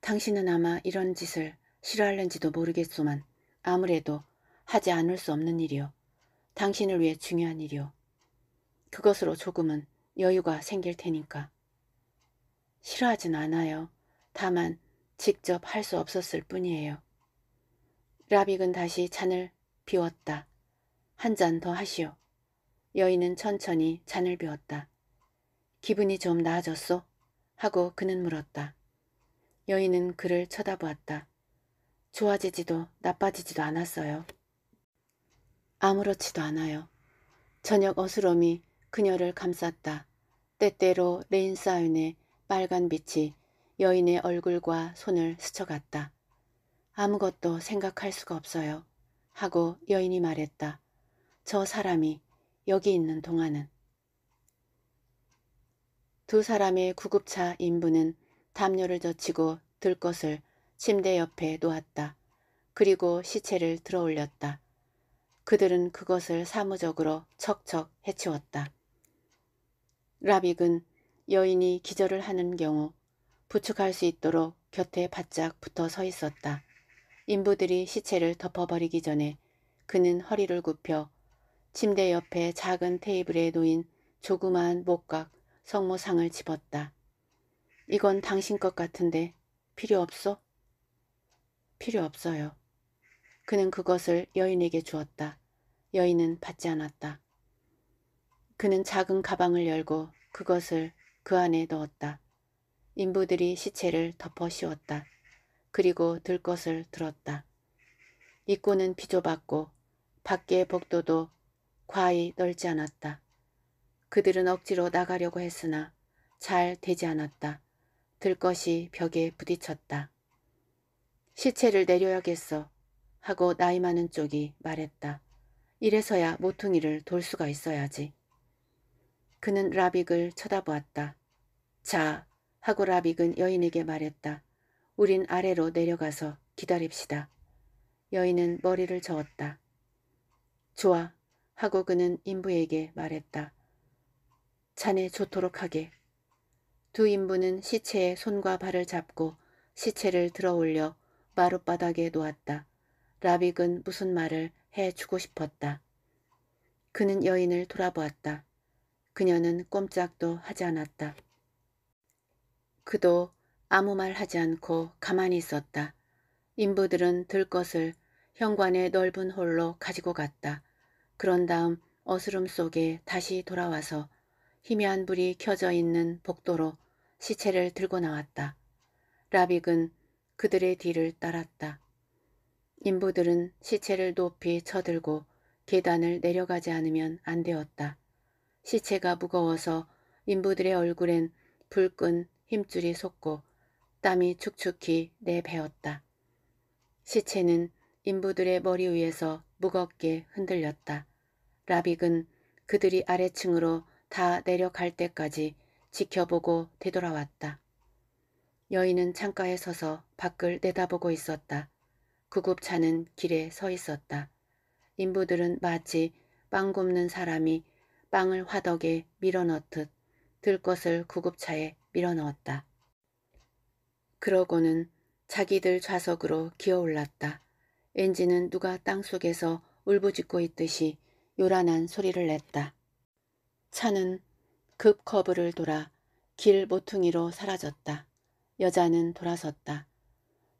당신은 아마 이런 짓을 싫어할는지도 모르겠소만 아무래도 하지 않을 수 없는 일이요. 당신을 위해 중요한 일이요. 그것으로 조금은 여유가 생길 테니까. 싫어하진 않아요. 다만 직접 할 수 없었을 뿐이에요. 라빅은 다시 잔을 비웠다. 한 잔 더 하시오. 여인은 천천히 잔을 비웠다. 기분이 좀 나아졌소? 하고 그는 물었다. 여인은 그를 쳐다보았다. 좋아지지도 나빠지지도 않았어요. 아무렇지도 않아요. 저녁 어스럼이 그녀를 감쌌다. 때때로 레인사윤의 빨간 빛이 여인의 얼굴과 손을 스쳐갔다. 아무것도 생각할 수가 없어요. 하고 여인이 말했다. 저 사람이 여기 있는 동안은. 두 사람의 구급차 인부는 담요를 젖히고 들것을 침대 옆에 놓았다. 그리고 시체를 들어 올렸다. 그들은 그것을 사무적으로 척척 해치웠다. 라빅은 여인이 기절을 하는 경우 부축할 수 있도록 곁에 바짝 붙어 서 있었다. 인부들이 시체를 덮어버리기 전에 그는 허리를 굽혀 침대 옆에 작은 테이블에 놓인 조그마한 목각 성모상을 집었다. 이건 당신 것 같은데 필요 없어? 필요 없어요. 그는 그것을 여인에게 주었다. 여인은 받지 않았다. 그는 작은 가방을 열고 그것을 그 안에 넣었다. 인부들이 시체를 덮어 씌웠다. 그리고 들 것을 들었다. 입구는 비좁았고 밖에 복도도 과히 넓지 않았다. 그들은 억지로 나가려고 했으나 잘 되지 않았다. 들것이 벽에 부딪혔다. 시체를 내려야겠어 하고 나이 많은 쪽이 말했다. 이래서야 모퉁이를 돌 수가 있어야지. 그는 라빅을 쳐다보았다. 자 하고 라빅은 여인에게 말했다. 우린 아래로 내려가서 기다립시다. 여인은 머리를 저었다. 좋아 하고 그는 인부에게 말했다. 자네 좋도록 하게. 두 인부는 시체의 손과 발을 잡고 시체를 들어 올려 마룻바닥에 놓았다. 라빅은 무슨 말을 해주고 싶었다. 그는 여인을 돌아보았다. 그녀는 꼼짝도 하지 않았다. 그도 아무 말 하지 않고 가만히 있었다. 인부들은 들 것을 현관의 넓은 홀로 가지고 갔다. 그런 다음 어스름 속에 다시 돌아와서 희미한 불이 켜져 있는 복도로 시체를 들고 나왔다. 라빅은 그들의 뒤를 따랐다. 인부들은 시체를 높이 쳐들고 계단을 내려가지 않으면 안 되었다. 시체가 무거워서 인부들의 얼굴엔 불끈 힘줄이 솟고 땀이 축축히 내배었다. 시체는 인부들의 머리 위에서 무겁게 흔들렸다. 라빅은 그들이 아래층으로 다 내려갈 때까지 지켜보고 되돌아왔다. 여인은 창가에 서서 밖을 내다보고 있었다. 구급차는 길에 서 있었다. 인부들은 마치 빵 굽는 사람이 빵을 화덕에 밀어넣듯 들것을 구급차에 밀어넣었다. 그러고는 자기들 좌석으로 기어올랐다. 엔진은 누가 땅속에서 울부짖고 있듯이 요란한 소리를 냈다. 차는 급 커브를 돌아 길 모퉁이로 사라졌다. 여자는 돌아섰다.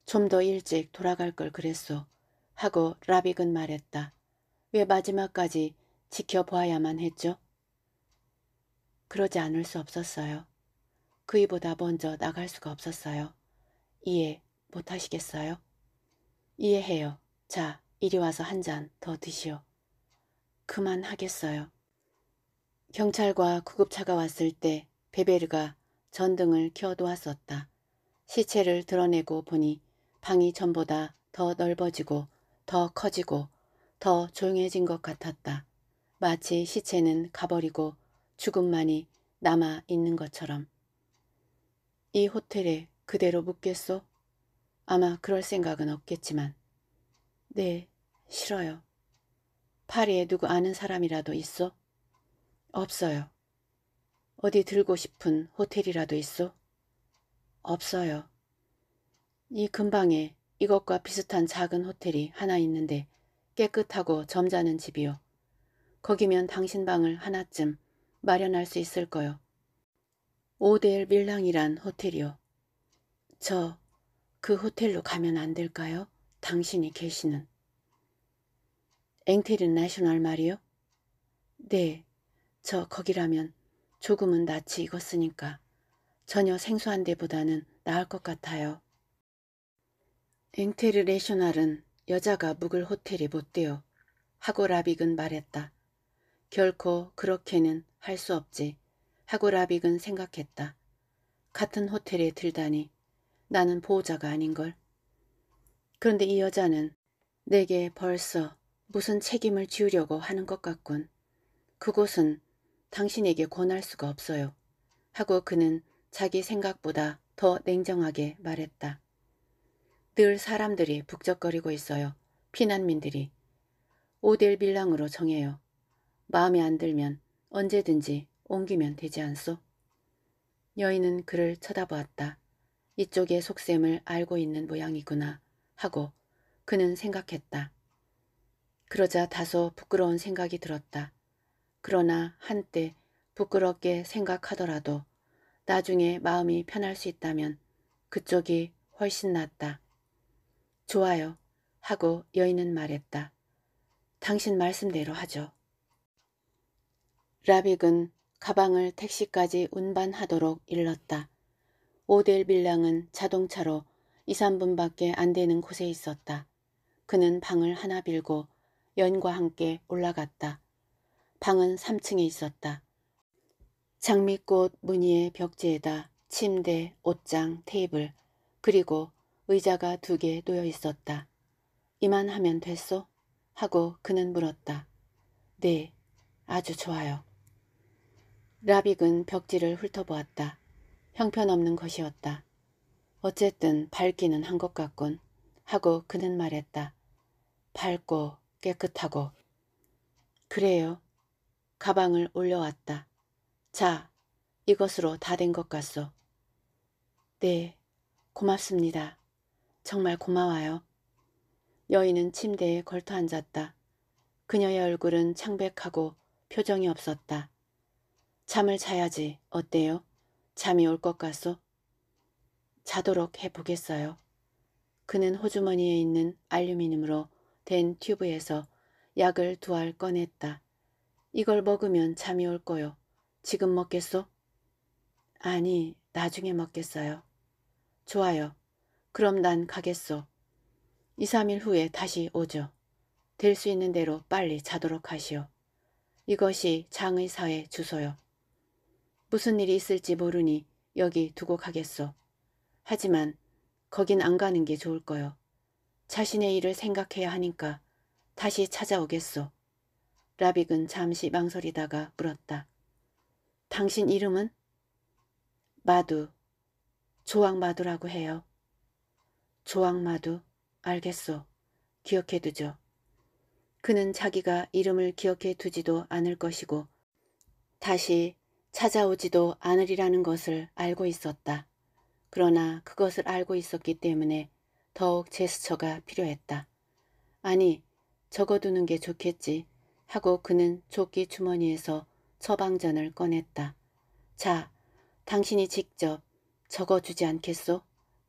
좀 더 일찍 돌아갈 걸 그랬소. 하고 라빅은 말했다. 왜 마지막까지 지켜보아야만 했죠? 그러지 않을 수 없었어요. 그이보다 먼저 나갈 수가 없었어요. 이해 못하시겠어요? 이해해요. 자, 이리 와서 한 잔 더 드시오. 그만하겠어요. 경찰과 구급차가 왔을 때 베베르가 전등을 켜놓았었다. 시체를 드러내고 보니 방이 전보다 더 넓어지고 더 커지고 더 조용해진 것 같았다. 마치 시체는 가버리고 죽음만이 남아 있는 것처럼. 이 호텔에 그대로 묵겠소? 아마 그럴 생각은 없겠지만. 네, 싫어요. 파리에 누구 아는 사람이라도 있어? 없어요. 어디 들고 싶은 호텔이라도 있어? 없어요. 이 근방에 이것과 비슷한 작은 호텔이 하나 있는데 깨끗하고 점잖은 집이요. 거기면 당신 방을 하나쯤 마련할 수 있을 거요. 오델 밀랑이란 호텔이요. 저 그 호텔로 가면 안 될까요? 당신이 계시는. 앵테린 나셔널 말이요? 네, 저 거기라면 조금은 낯이 익었으니까 전혀 생소한 데보다는 나을 것 같아요. 앵테르 레셔널은 여자가 묵을 호텔에못대요 하고 라빅은 말했다. 결코 그렇게는 할 수 없지. 하고 라빅은 생각했다. 같은 호텔에 들다니 나는 보호자가 아닌걸. 그런데 이 여자는 내게 벌써 무슨 책임을 지우려고 하는 것 같군. 그곳은 당신에게 권할 수가 없어요. 하고 그는 자기 생각보다 더 냉정하게 말했다. 늘 사람들이 북적거리고 있어요. 피난민들이. 오델 빌랑으로 정해요. 마음에 안 들면 언제든지 옮기면 되지 않소? 여인은 그를 쳐다보았다. 이쪽의 속셈을 알고 있는 모양이구나 하고 그는 생각했다. 그러자 다소 부끄러운 생각이 들었다. 그러나 한때 부끄럽게 생각하더라도 나중에 마음이 편할 수 있다면 그쪽이 훨씬 낫다. 좋아요 하고 여인은 말했다. 당신 말씀대로 하죠. 라빅은 가방을 택시까지 운반하도록 일렀다. 오델 빌랑은 자동차로 2, 3분밖에 안 되는 곳에 있었다. 그는 방을 하나 빌고 연과 함께 올라갔다. 방은 3층에 있었다. 장미꽃 무늬의 벽지에다 침대, 옷장, 테이블 그리고 의자가 두 개 놓여 있었다. 이만 하면 됐소? 하고 그는 물었다. 네, 아주 좋아요. 라빅은 벽지를 훑어보았다. 형편없는 것이었다. 어쨌든 밝기는 한 것 같군. 하고 그는 말했다. 밝고 깨끗하고. 그래요. 가방을 올려왔다. 자, 이것으로 다 된 것 같소. 네, 고맙습니다. 정말 고마워요. 여인은 침대에 걸터 앉았다. 그녀의 얼굴은 창백하고 표정이 없었다. 잠을 자야지 어때요? 잠이 올 것 같소? 자도록 해보겠어요. 그는 호주머니에 있는 알루미늄으로 된 튜브에서 약을 두 알 꺼냈다. 이걸 먹으면 잠이 올 거요. 지금 먹겠소? 아니, 나중에 먹겠어요. 좋아요. 그럼 난 가겠소. 2, 3일 후에 다시 오죠. 될 수 있는 대로 빨리 자도록 하시오. 이것이 장의사의 주소요. 무슨 일이 있을지 모르니 여기 두고 가겠소. 하지만 거긴 안 가는 게 좋을 거요. 자신의 일을 생각해야 하니까 다시 찾아오겠소. 라빅은 잠시 망설이다가 물었다. 당신 이름은? 마두. 조왕마두라고 해요. 조왕마두. 알겠소. 기억해 두죠. 그는 자기가 이름을 기억해 두지도 않을 것이고 다시 찾아오지도 않으리라는 것을 알고 있었다. 그러나 그것을 알고 있었기 때문에 더욱 제스처가 필요했다. 아니, 적어두는 게 좋겠지. 하고 그는 조끼 주머니에서 처방전을 꺼냈다. 자, 당신이 직접 적어주지 않겠소?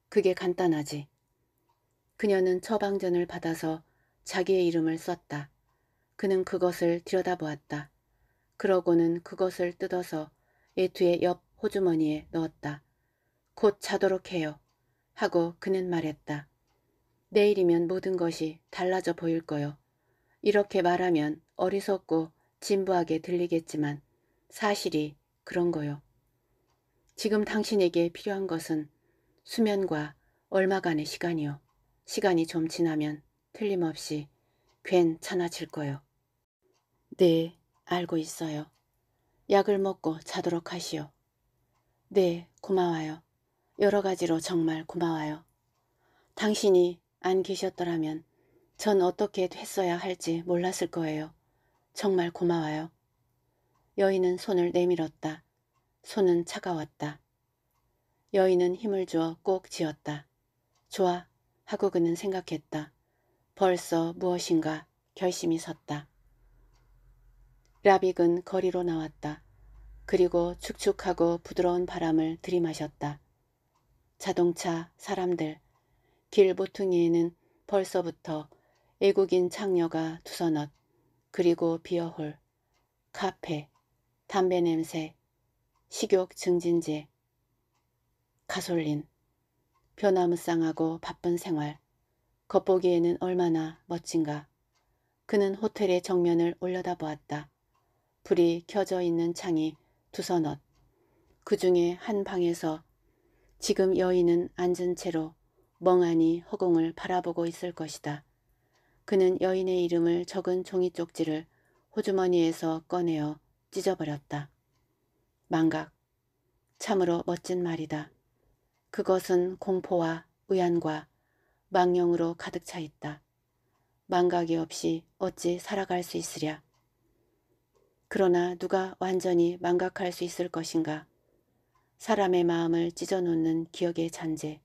그게 간단하지. 그녀는 처방전을 받아서 자기의 이름을 썼다. 그는 그것을 들여다보았다. 그러고는 그것을 뜯어서 애투의 옆 호주머니에 넣었다. 곧 자도록 해요. 하고 그는 말했다. 내일이면 모든 것이 달라져 보일 거요. 이렇게 말하면 어리석고 진부하게 들리겠지만 사실이 그런 거요. 지금 당신에게 필요한 것은 수면과 얼마간의 시간이요. 시간이 좀 지나면 틀림없이 괜찮아질 거요. 네, 알고 있어요. 약을 먹고 자도록 하시오. 네, 고마워요. 여러 가지로 정말 고마워요. 당신이 안 계셨더라면 전 어떻게 했어야 할지 몰랐을 거예요. 정말 고마워요. 여인은 손을 내밀었다. 손은 차가웠다. 여인은 힘을 주어 꼭 지었다. 좋아 하고 그는 생각했다. 벌써 무엇인가 결심이 섰다. 라빅은 거리로 나왔다. 그리고 축축하고 부드러운 바람을 들이마셨다. 자동차, 사람들, 길보퉁이에는 벌써부터 외국인 창녀가 두서넛, 그리고 비어홀, 카페, 담배 냄새, 식욕 증진제, 가솔린, 변화무 쌍하고 바쁜 생활, 겉보기에는 얼마나 멋진가. 그는 호텔의 정면을 올려다보았다. 불이 켜져 있는 창이 두서넛. 그 중에 한 방에서 지금 여인은 앉은 채로 멍하니 허공을 바라보고 있을 것이다. 그는 여인의 이름을 적은 종이 쪽지를 호주머니에서 꺼내어 찢어버렸다. 망각. 참으로 멋진 말이다. 그것은 공포와 의안과 망령으로 가득 차 있다. 망각이 없이 어찌 살아갈 수 있으랴. 그러나 누가 완전히 망각할 수 있을 것인가. 사람의 마음을 찢어놓는 기억의 잔재.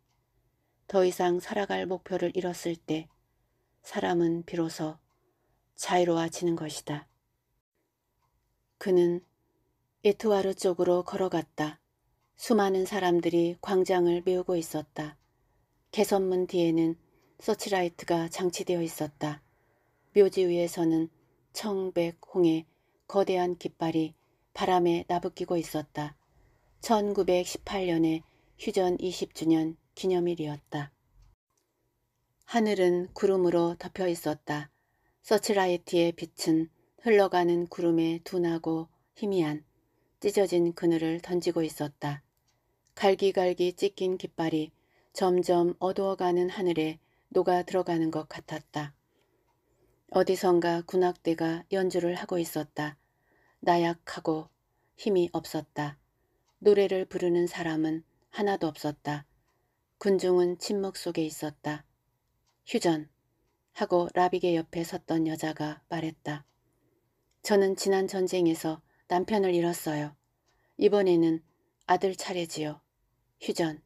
더 이상 살아갈 목표를 잃었을 때 사람은 비로소 자유로워지는 것이다. 그는 에투아르 쪽으로 걸어갔다. 수많은 사람들이 광장을 메우고 있었다. 개선문 뒤에는 서치라이트가 장치되어 있었다. 묘지 위에서는 청백 홍의 거대한 깃발이 바람에 나부끼고 있었다. 1 9 1 8년에 휴전 20주년 기념일이었다. 하늘은 구름으로 덮여 있었다. 서치라이트의 빛은 흘러가는 구름에 둔하고 희미한 찢어진 그늘을 던지고 있었다. 갈기갈기 찢긴 깃발이 점점 어두워가는 하늘에 녹아 들어가는 것 같았다. 어디선가 군악대가 연주를 하고 있었다. 나약하고 힘이 없었다. 노래를 부르는 사람은 하나도 없었다. 군중은 침묵 속에 있었다. 휴전 하고 라빅의 옆에 섰던 여자가 말했다. 저는 지난 전쟁에서 남편을 잃었어요. 이번에는 아들 차례지요. 휴전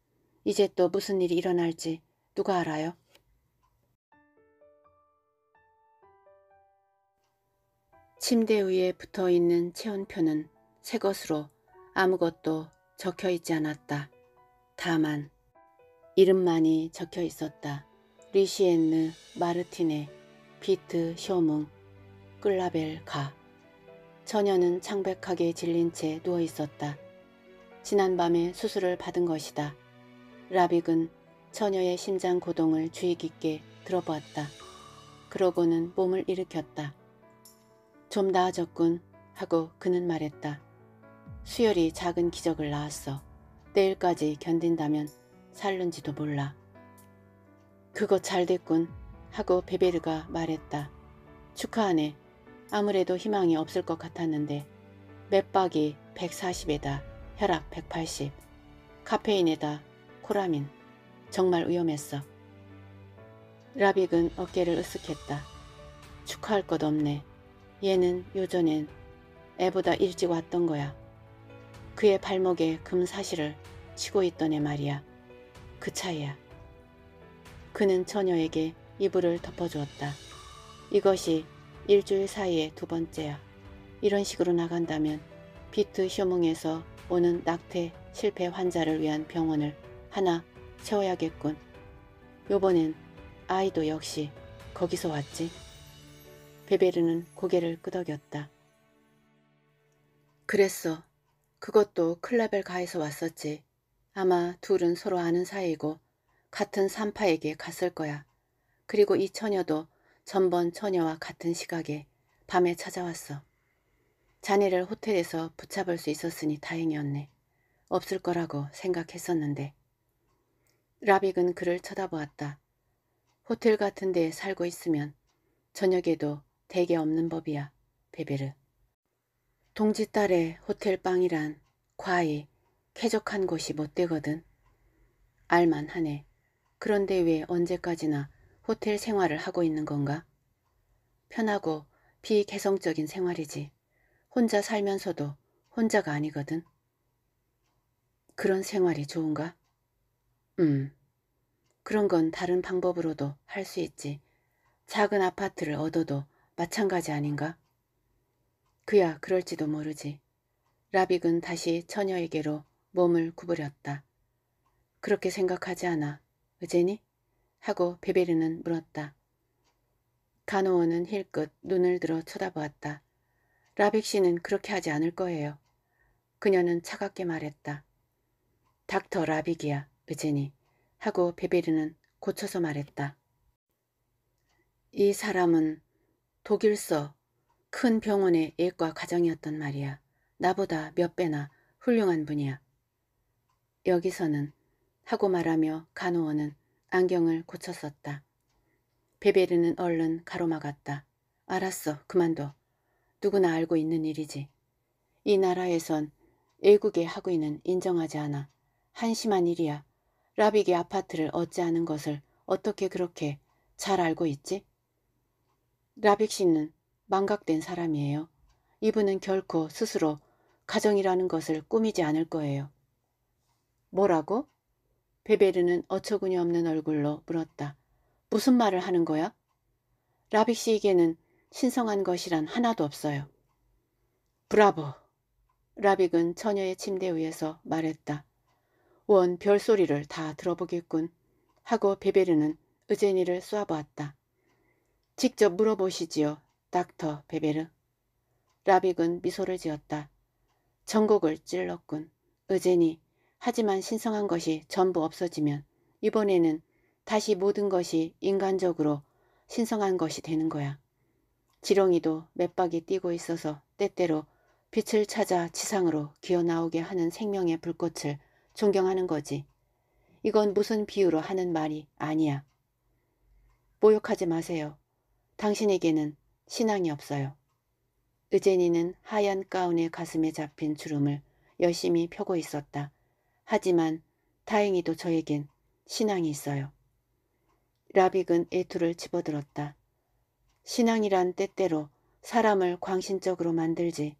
이제 또 무슨 일이 일어날지 누가 알아요? 침대 위에 붙어있는 체온표는 새 것으로 아무것도 적혀있지 않았다. 다만 이름만이 적혀있었다. 리시엔느 마르티네 비트 쇼뭉 끌라벨 가 처녀는 창백하게 질린 채 누워있었다. 지난밤에 수술을 받은 것이다. 라빅은 처녀의 심장 고동을 주의 깊게 들어보았다. 그러고는 몸을 일으켰다. 좀 나아졌군 하고 그는 말했다. 수혈이 작은 기적을 낳았어. 내일까지 견딘다면 살른지도 몰라. 그거 잘 됐군 하고 베베르가 말했다. 축하하네. 아무래도 희망이 없을 것 같았는데 맥박이 140에다 혈압 180 카페인에다 코라민 정말 위험했어. 라빅은 어깨를 으쓱했다. 축하할 것 없네. 얘는 요전엔 애보다 일찍 왔던 거야. 그의 발목에 금사실을 치고 있던 애 말이야. 그 차이야. 그는 처녀에게 이불을 덮어주었다. 이것이 일주일 사이에 두 번째야. 이런 식으로 나간다면 비트 쇼몽에서 오는 낙태 실패 환자를 위한 병원을 하나 채워야겠군. 요번엔 아이도 역시 거기서 왔지. 베베르는 고개를 끄덕였다. 그랬어. 그것도 클라벨 가에서 왔었지. 아마 둘은 서로 아는 사이고 같은 산파에게 갔을 거야. 그리고 이 처녀도 전번 처녀와 같은 시각에 밤에 찾아왔어. 자네를 호텔에서 붙잡을 수 있었으니 다행이었네. 없을 거라고 생각했었는데. 라빅은 그를 쳐다보았다. 호텔 같은 데에 살고 있으면 저녁에도 대게 없는 법이야, 베베르. 동지딸의 호텔방이란 과히 쾌적한 곳이 못되거든. 알만하네. 그런데 왜 언제까지나 호텔 생활을 하고 있는 건가? 편하고 비개성적인 생활이지. 혼자 살면서도 혼자가 아니거든. 그런 생활이 좋은가? 음, 그런 건 다른 방법으로도 할 수 있지. 작은 아파트를 얻어도 마찬가지 아닌가? 그야 그럴지도 모르지. 라빅은 다시 처녀에게로 몸을 구부렸다. 그렇게 생각하지 않아 의제니 하고 베베르는 물었다. 간호원은 힐끗 눈을 들어 쳐다보았다. 라빅 씨는 그렇게 하지 않을 거예요. 그녀는 차갑게 말했다. 닥터 라빅이야, 의제니. 하고 베베르는 고쳐서 말했다. 이 사람은 독일서 큰 병원의 예과 과장이었던 말이야. 나보다 몇 배나 훌륭한 분이야. 여기서는 하고 말하며 간호원은 안경을 고쳤었다. 베베르는 얼른 가로막았다. 알았어. 그만둬. 누구나 알고 있는 일이지. 이 나라에선 외국의 학위는 인정하지 않아. 한심한 일이야. 라빅의 아파트를 어찌하는 것을 어떻게 그렇게 잘 알고 있지? 라빅 씨는 망각된 사람이에요. 이분은 결코 스스로 가정이라는 것을 꾸미지 않을 거예요. 뭐라고? 베베르는 어처구니없는 얼굴로 물었다. 무슨 말을 하는 거야? 라빅 씨에게는 신성한 것이란 하나도 없어요. 브라보! 라빅은 처녀의 침대 위에서 말했다. 원 별소리를 다 들어보겠군 하고 베베르는 의제니를 쏘아보았다. 직접 물어보시지요, 닥터 베베르. 라빅은 미소를 지었다. 전곡을 찔렀군. 의제니, 하지만 신성한 것이 전부 없어지면 이번에는 다시 모든 것이 인간적으로 신성한 것이 되는 거야. 지렁이도 맥박이 뛰고 있어서 때때로 빛을 찾아 지상으로 기어나오게 하는 생명의 불꽃을 존경하는 거지. 이건 무슨 비유로 하는 말이 아니야. 모욕하지 마세요. 당신에게는 신앙이 없어요. 의젠이는 하얀 가운의 가슴에 잡힌 주름을 열심히 펴고 있었다. 하지만 다행히도 저에겐 신앙이 있어요. 라빅은 에투를 집어들었다. 신앙이란 때때로 사람을 광신적으로 만들지.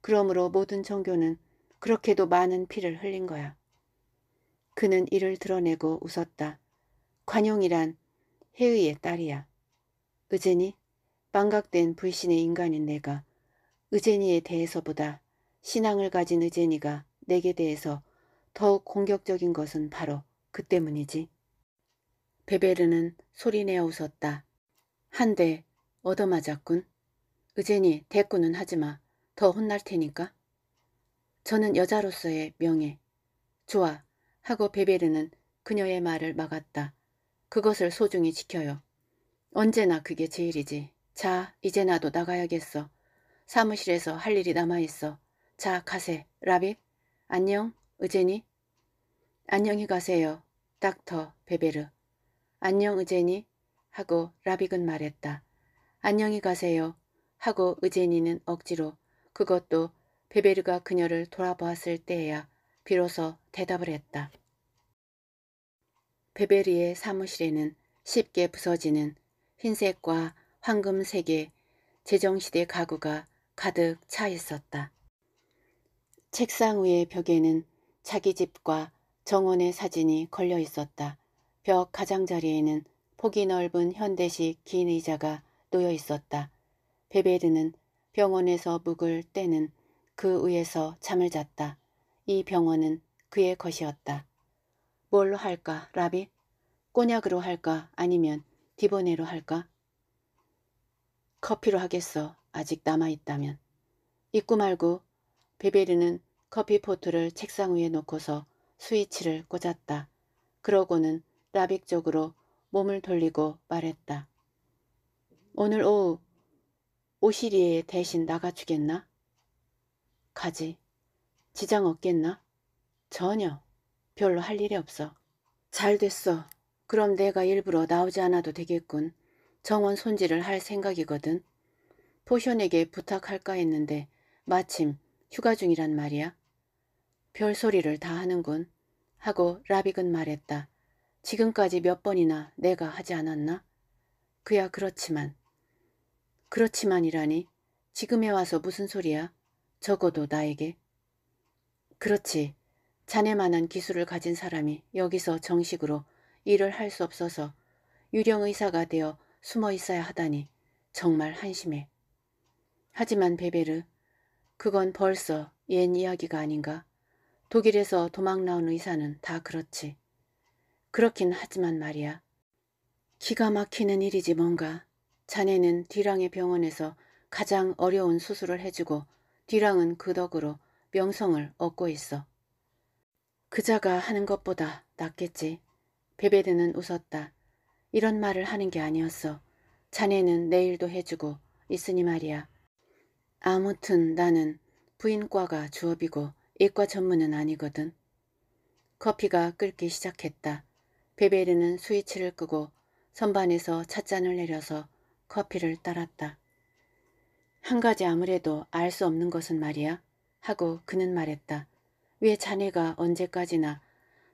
그러므로 모든 종교는 그렇게도 많은 피를 흘린 거야. 그는 이를 드러내고 웃었다. 관용이란 해의의 딸이야. 의제니, 망각된 불신의 인간인 내가 의제니에 대해서보다 신앙을 가진 의제니가 내게 대해서 더욱 공격적인 것은 바로 그 때문이지. 베베르는 소리내어 웃었다. 한대 얻어맞았군. 의젠이 대꾸는 하지마. 더 혼날 테니까. 저는 여자로서의 명예. 좋아. 하고 베베르는 그녀의 말을 막았다. 그것을 소중히 지켜요. 언제나 그게 제일이지. 자, 이제 나도 나가야겠어. 사무실에서 할 일이 남아있어. 자, 가세. 라빗 안녕. 의제니? 안녕히 가세요. 닥터 베베르. 안녕 의제니? 하고 라빅은 말했다. 안녕히 가세요. 하고 의제니는 억지로 그것도 베베르가 그녀를 돌아보았을 때에야 비로소 대답을 했다. 베베르의 사무실에는 쉽게 부서지는 흰색과 황금색의 제정시대 가구가 가득 차 있었다. 책상 위의 벽에는 자기 집과 정원의 사진이 걸려 있었다. 벽 가장자리에는 폭이 넓은 현대식 긴 의자가 놓여 있었다. 베베르는 병원에서 묵을 때는 그 위에서 잠을 잤다. 이 병원은 그의 것이었다. 뭘로 할까, 라비? 꼬냑으로 할까, 아니면 디보네로 할까? 커피로 하겠어, 아직 남아있다면. 잊고 말고 베베르는 커피 포트를 책상 위에 놓고서 스위치를 꽂았다. 그러고는 라빅 적으로 몸을 돌리고 말했다. 오늘 오후 오시리에 대신 나가주겠나? 가지. 지장 없겠나? 전혀. 별로 할 일이 없어. 잘 됐어. 그럼 내가 일부러 나오지 않아도 되겠군. 정원 손질을 할 생각이거든. 포션에게 부탁할까 했는데 마침 휴가 중이란 말이야. 별소리를 다 하는군 하고 라빅은 말했다. 지금까지 몇 번이나 내가 하지 않았나? 그야 그렇지만 그렇지만이라니 지금에 와서 무슨 소리야? 적어도 나에게. 그렇지. 자네만한 기술을 가진 사람이 여기서 정식으로 일을 할 수 없어서 유령의사가 되어 숨어 있어야 하다니 정말 한심해. 하지만 베베르, 그건 벌써 옛 이야기가 아닌가? 독일에서 도망 나온 의사는 다 그렇지. 그렇긴 하지만 말이야. 기가 막히는 일이지 뭔가. 자네는 디랑의 병원에서 가장 어려운 수술을 해주고 디랑은 그 덕으로 명성을 얻고 있어. 그자가 하는 것보다 낫겠지. 베베드는 웃었다. 이런 말을 하는 게 아니었어. 자네는 내일도 해주고 있으니 말이야. 아무튼 나는 부인과가 주업이고 이과 전문은 아니거든. 커피가 끓기 시작했다. 베베르는 스위치를 끄고 선반에서 찻잔을 내려서 커피를 따랐다. 한 가지 아무래도 알 수 없는 것은 말이야. 하고 그는 말했다. 왜 자네가 언제까지나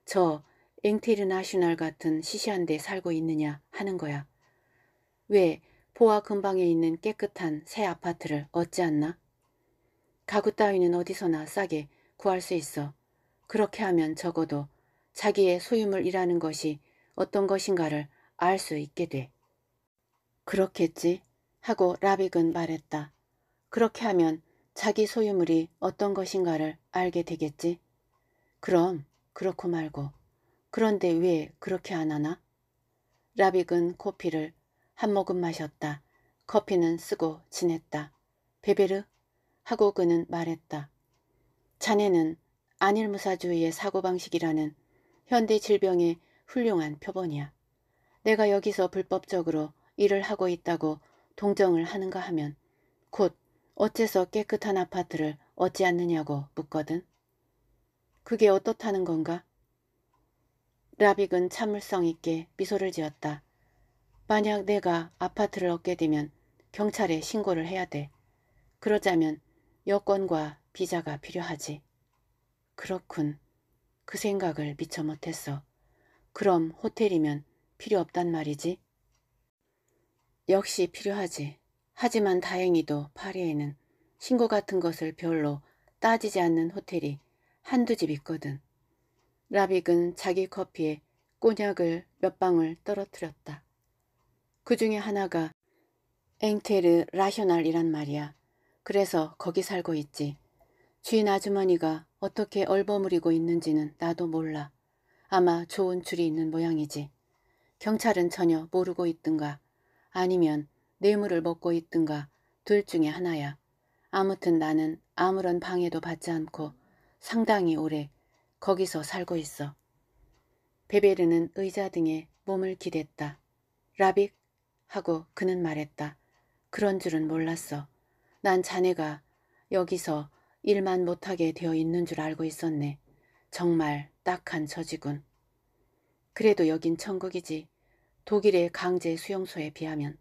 저 앵테르나슈널 같은 시시한 데 살고 있느냐 하는 거야. 왜 보아 근방에 있는 깨끗한 새 아파트를 얻지 않나? 가구 따위는 어디서나 싸게 구할 수 있어 그렇게 하면 적어도 자기의 소유물이라는 것이 어떤 것인가를 알 수 있게 돼. 그렇겠지 하고 라빅은 말했다. 그렇게 하면 자기 소유물이 어떤 것인가를 알게 되겠지. 그럼 그렇고 말고 그런데 왜 그렇게 안 하나? 라빅은 커피를 한 모금 마셨다. 커피는 쓰고 지냈다. 베베르 하고 그는 말했다. 자네는 안일무사주의의 사고방식이라는 현대 질병의 훌륭한 표본이야. 내가 여기서 불법적으로 일을 하고 있다고 동정을 하는가 하면 곧 어째서 깨끗한 아파트를 얻지 않느냐고 묻거든. 그게 어떻다는 건가? 라빅은 참을성 있게 미소를 지었다. 만약 내가 아파트를 얻게 되면 경찰에 신고를 해야 돼. 그러자면 여권과 비자가 필요하지. 그렇군. 그 생각을 미처 못했어. 그럼 호텔이면 필요 없단 말이지? 역시 필요하지. 하지만 다행히도 파리에는 신고 같은 것을 별로 따지지 않는 호텔이 한두 집 있거든. 라빅은 자기 커피에 꼬냑을 몇 방울 떨어뜨렸다. 그 중에 하나가 앵테르 라셔널이란 말이야. 그래서 거기 살고 있지. 주인 아주머니가 어떻게 얼버무리고 있는지는 나도 몰라. 아마 좋은 줄이 있는 모양이지. 경찰은 전혀 모르고 있든가 아니면 뇌물을 먹고 있든가 둘 중에 하나야. 아무튼 나는 아무런 방해도 받지 않고 상당히 오래 거기서 살고 있어. 베베르는 의자 등에 몸을 기댔다. 라빅 하고 그는 말했다. 그런 줄은 몰랐어. 난 자네가 여기서 일만 못하게 되어 있는 줄 알고 있었네. 정말 딱한 처지군. 그래도 여긴 천국이지. 독일의 강제 수용소에 비하면.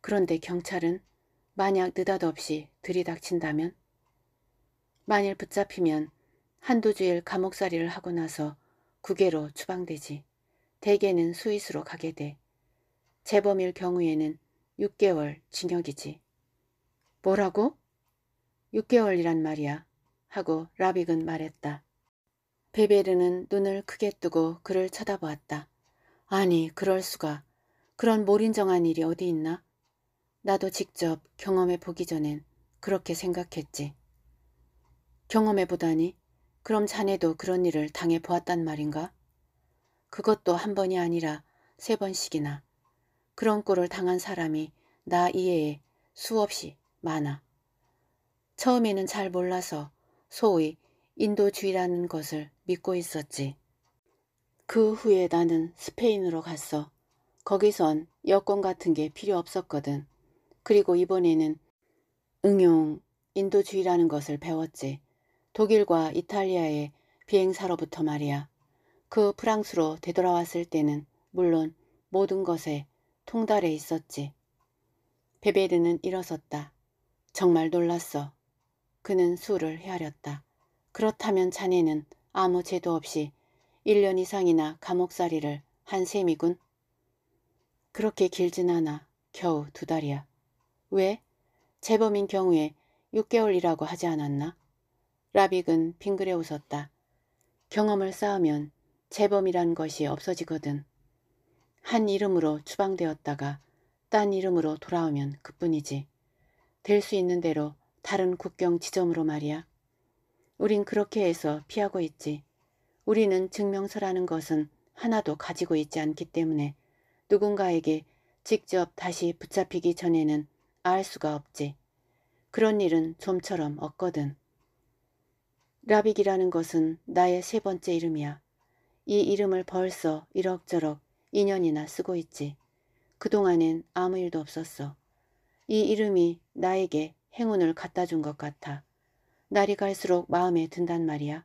그런데 경찰은 만약 느닷없이 들이닥친다면? 만일 붙잡히면 한두 주일 감옥살이를 하고 나서 국외로 추방되지. 대개는 스위스로 가게 돼. 재범일 경우에는 6개월 징역이지. 뭐라고? 6개월이란 말이야 하고 라빅은 말했다. 베베르는 눈을 크게 뜨고 그를 쳐다보았다. 아니 그럴 수가. 그런 몰인정한 일이 어디 있나? 나도 직접 경험해 보기 전엔 그렇게 생각했지. 경험해 보다니? 그럼 자네도 그런 일을 당해 보았단 말인가? 그것도 한 번이 아니라 세 번씩이나. 그런 꼴을 당한 사람이 나 이외에 수없이 많아. 처음에는 잘 몰라서 소위 인도주의라는 것을 믿고 있었지. 그 후에 나는 스페인으로 갔어. 거기선 여권 같은 게 필요 없었거든. 그리고 이번에는 응용, 인도주의라는 것을 배웠지. 독일과 이탈리아의 비행사로부터 말이야. 그 프랑스로 되돌아왔을 때는 물론 모든 것에 통달해 있었지. 베베르는 일어섰다. 정말 놀랐어. 그는 술을 헤아렸다. 그렇다면 자네는 아무 죄도 없이 1년 이상이나 감옥살이를 한 셈이군. 그렇게 길진 않아. 겨우 두 달이야. 왜? 재범인 경우에 6개월이라고 하지 않았나? 라빅은 빙그레 웃었다. 경험을 쌓으면 재범이란 것이 없어지거든. 한 이름으로 추방되었다가 딴 이름으로 돌아오면 그뿐이지. 될 수 있는 대로 다른 국경 지점으로 말이야. 우린 그렇게 해서 피하고 있지. 우리는 증명서라는 것은 하나도 가지고 있지 않기 때문에 누군가에게 직접 다시 붙잡히기 전에는 알 수가 없지. 그런 일은 좀처럼 없거든. 라빅이라는 것은 나의 세 번째 이름이야. 이 이름을 벌써 이럭저럭 2년이나 쓰고 있지. 그동안엔 아무 일도 없었어. 이 이름이 나에게 행운을 갖다 준 것 같아. 날이 갈수록 마음에 든단 말이야.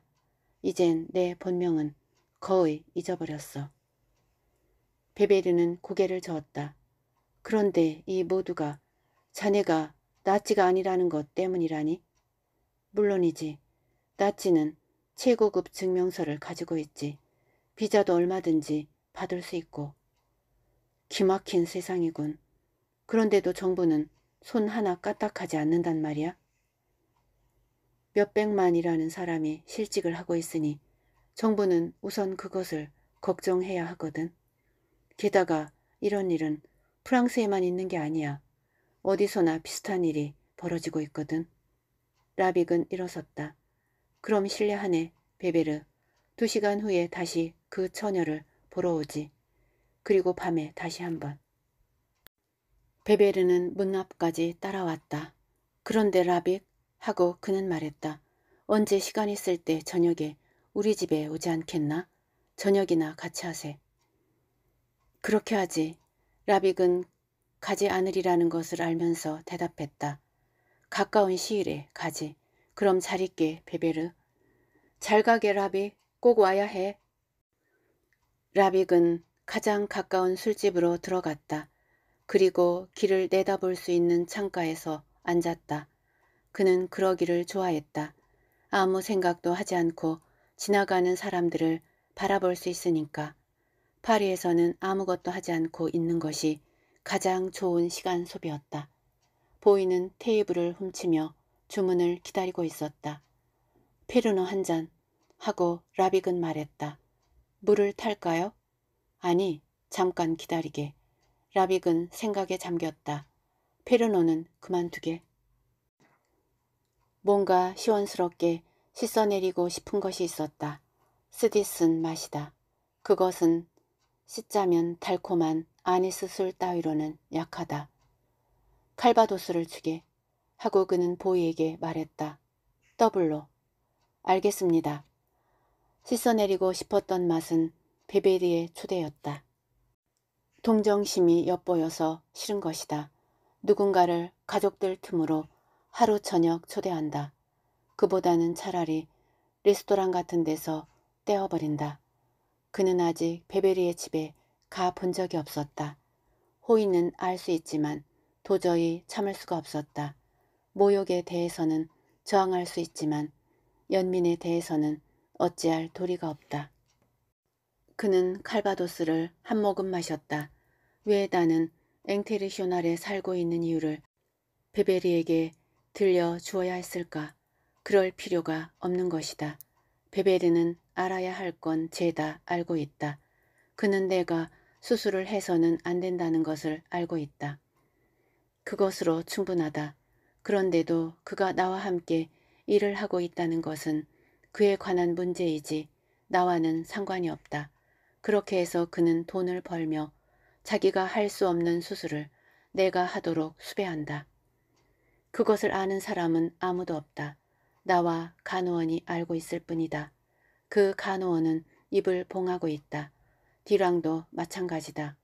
이젠 내 본명은 거의 잊어버렸어. 베베르는 고개를 저었다. 그런데 이 모두가 자네가 나치가 아니라는 것 때문이라니? 물론이지. 나치는 최고급 증명서를 가지고 있지. 비자도 얼마든지 받을 수 있고. 기막힌 세상이군. 그런데도 정부는 손 하나 까딱하지 않는단 말이야. 몇백만이라는 사람이 실직을 하고 있으니 정부는 우선 그것을 걱정해야 하거든. 게다가 이런 일은 프랑스에만 있는 게 아니야. 어디서나 비슷한 일이 벌어지고 있거든. 라빅은 일어섰다. 그럼 실례 하네, 베베르. 두 시간 후에 다시 그 처녀를 보러 오지. 그리고 밤에 다시 한번. 베베르는 문 앞까지 따라왔다. 그런데 라빅 하고 그는 말했다. 언제 시간 있을 때 저녁에 우리 집에 오지 않겠나? 저녁이나 같이 하세. 그렇게 하지. 라빅은 가지 않으리라는 것을 알면서 대답했다. 가까운 시일에 가지. 그럼 잘 있게 베베르. 잘 가게 라빅. 꼭 와야 해. 라빅은 가장 가까운 술집으로 들어갔다. 그리고 길을 내다볼 수 있는 창가에서 앉았다. 그는 그러기를 좋아했다. 아무 생각도 하지 않고 지나가는 사람들을 바라볼 수 있으니까. 파리에서는 아무것도 하지 않고 있는 것이 가장 좋은 시간 소비였다. 보이는 테이블을 훔치며 주문을 기다리고 있었다. 페르노 한 잔 하고 라빅은 말했다. 물을 탈까요? 아니, 잠깐 기다리게. 라빅은 생각에 잠겼다. 페르노는 그만두게. 뭔가 시원스럽게 씻어내리고 싶은 것이 있었다. 쓰디쓴 맛이다. 그것은 씻자면 달콤한 아니스 술 따위로는 약하다. 칼바도스를 주게 하고 그는 보이에게 말했다. 더블로. 알겠습니다. 씻어내리고 싶었던 맛은 베베리의 초대였다. 동정심이 엿보여서 싫은 것이다. 누군가를 가족들 틈으로 하루 저녁 초대한다. 그보다는 차라리 레스토랑 같은 데서 떼어버린다. 그는 아직 베베리의 집에 가 본 적이 없었다. 호의는 알 수 있지만 도저히 참을 수가 없었다. 모욕에 대해서는 저항할 수 있지만 연민에 대해서는 어찌할 도리가 없다. 그는 칼바도스를 한 모금 마셨다. 왜 나는 앵테리쇼날에 살고 있는 이유를 베베리에게 들려 주어야 했을까? 그럴 필요가 없는 것이다. 베베리는 알아야 할 건 죄다 알고 있다. 그는 내가 수술을 해서는 안 된다는 것을 알고 있다. 그것으로 충분하다. 그런데도 그가 나와 함께 일을 하고 있다는 것은 그에 관한 문제이지 나와는 상관이 없다. 그렇게 해서 그는 돈을 벌며 자기가 할 수 없는 수술을 내가 하도록 수배한다. 그것을 아는 사람은 아무도 없다. 나와 간호원이 알고 있을 뿐이다. 그 간호원은 입을 봉하고 있다. 디랑도 마찬가지다.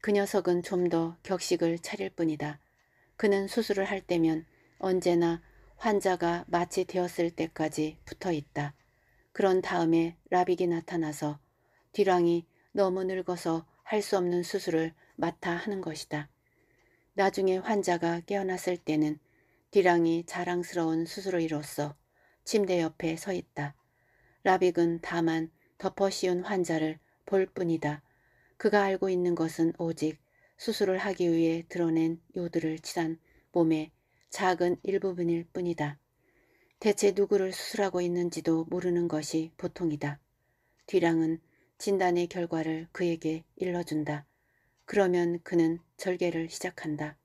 그 녀석은 좀 더 격식을 차릴 뿐이다. 그는 수술을 할 때면 언제나 환자가 마취되었을 때까지 붙어 있다. 그런 다음에 라빅이 나타나서 디랑이 너무 늙어서 할 수 없는 수술을 맡아 하는 것이다. 나중에 환자가 깨어났을 때는 디랑이 자랑스러운 수술의로서 침대 옆에 서 있다. 라빅은 다만 덮어씌운 환자를 볼 뿐이다. 그가 알고 있는 것은 오직 수술을 하기 위해 드러낸 요들을 칠한 몸의 작은 일부분일 뿐이다. 대체 누구를 수술하고 있는지도 모르는 것이 보통이다. 뒤랑은 진단의 결과를 그에게 일러준다. 그러면 그는 절개를 시작한다.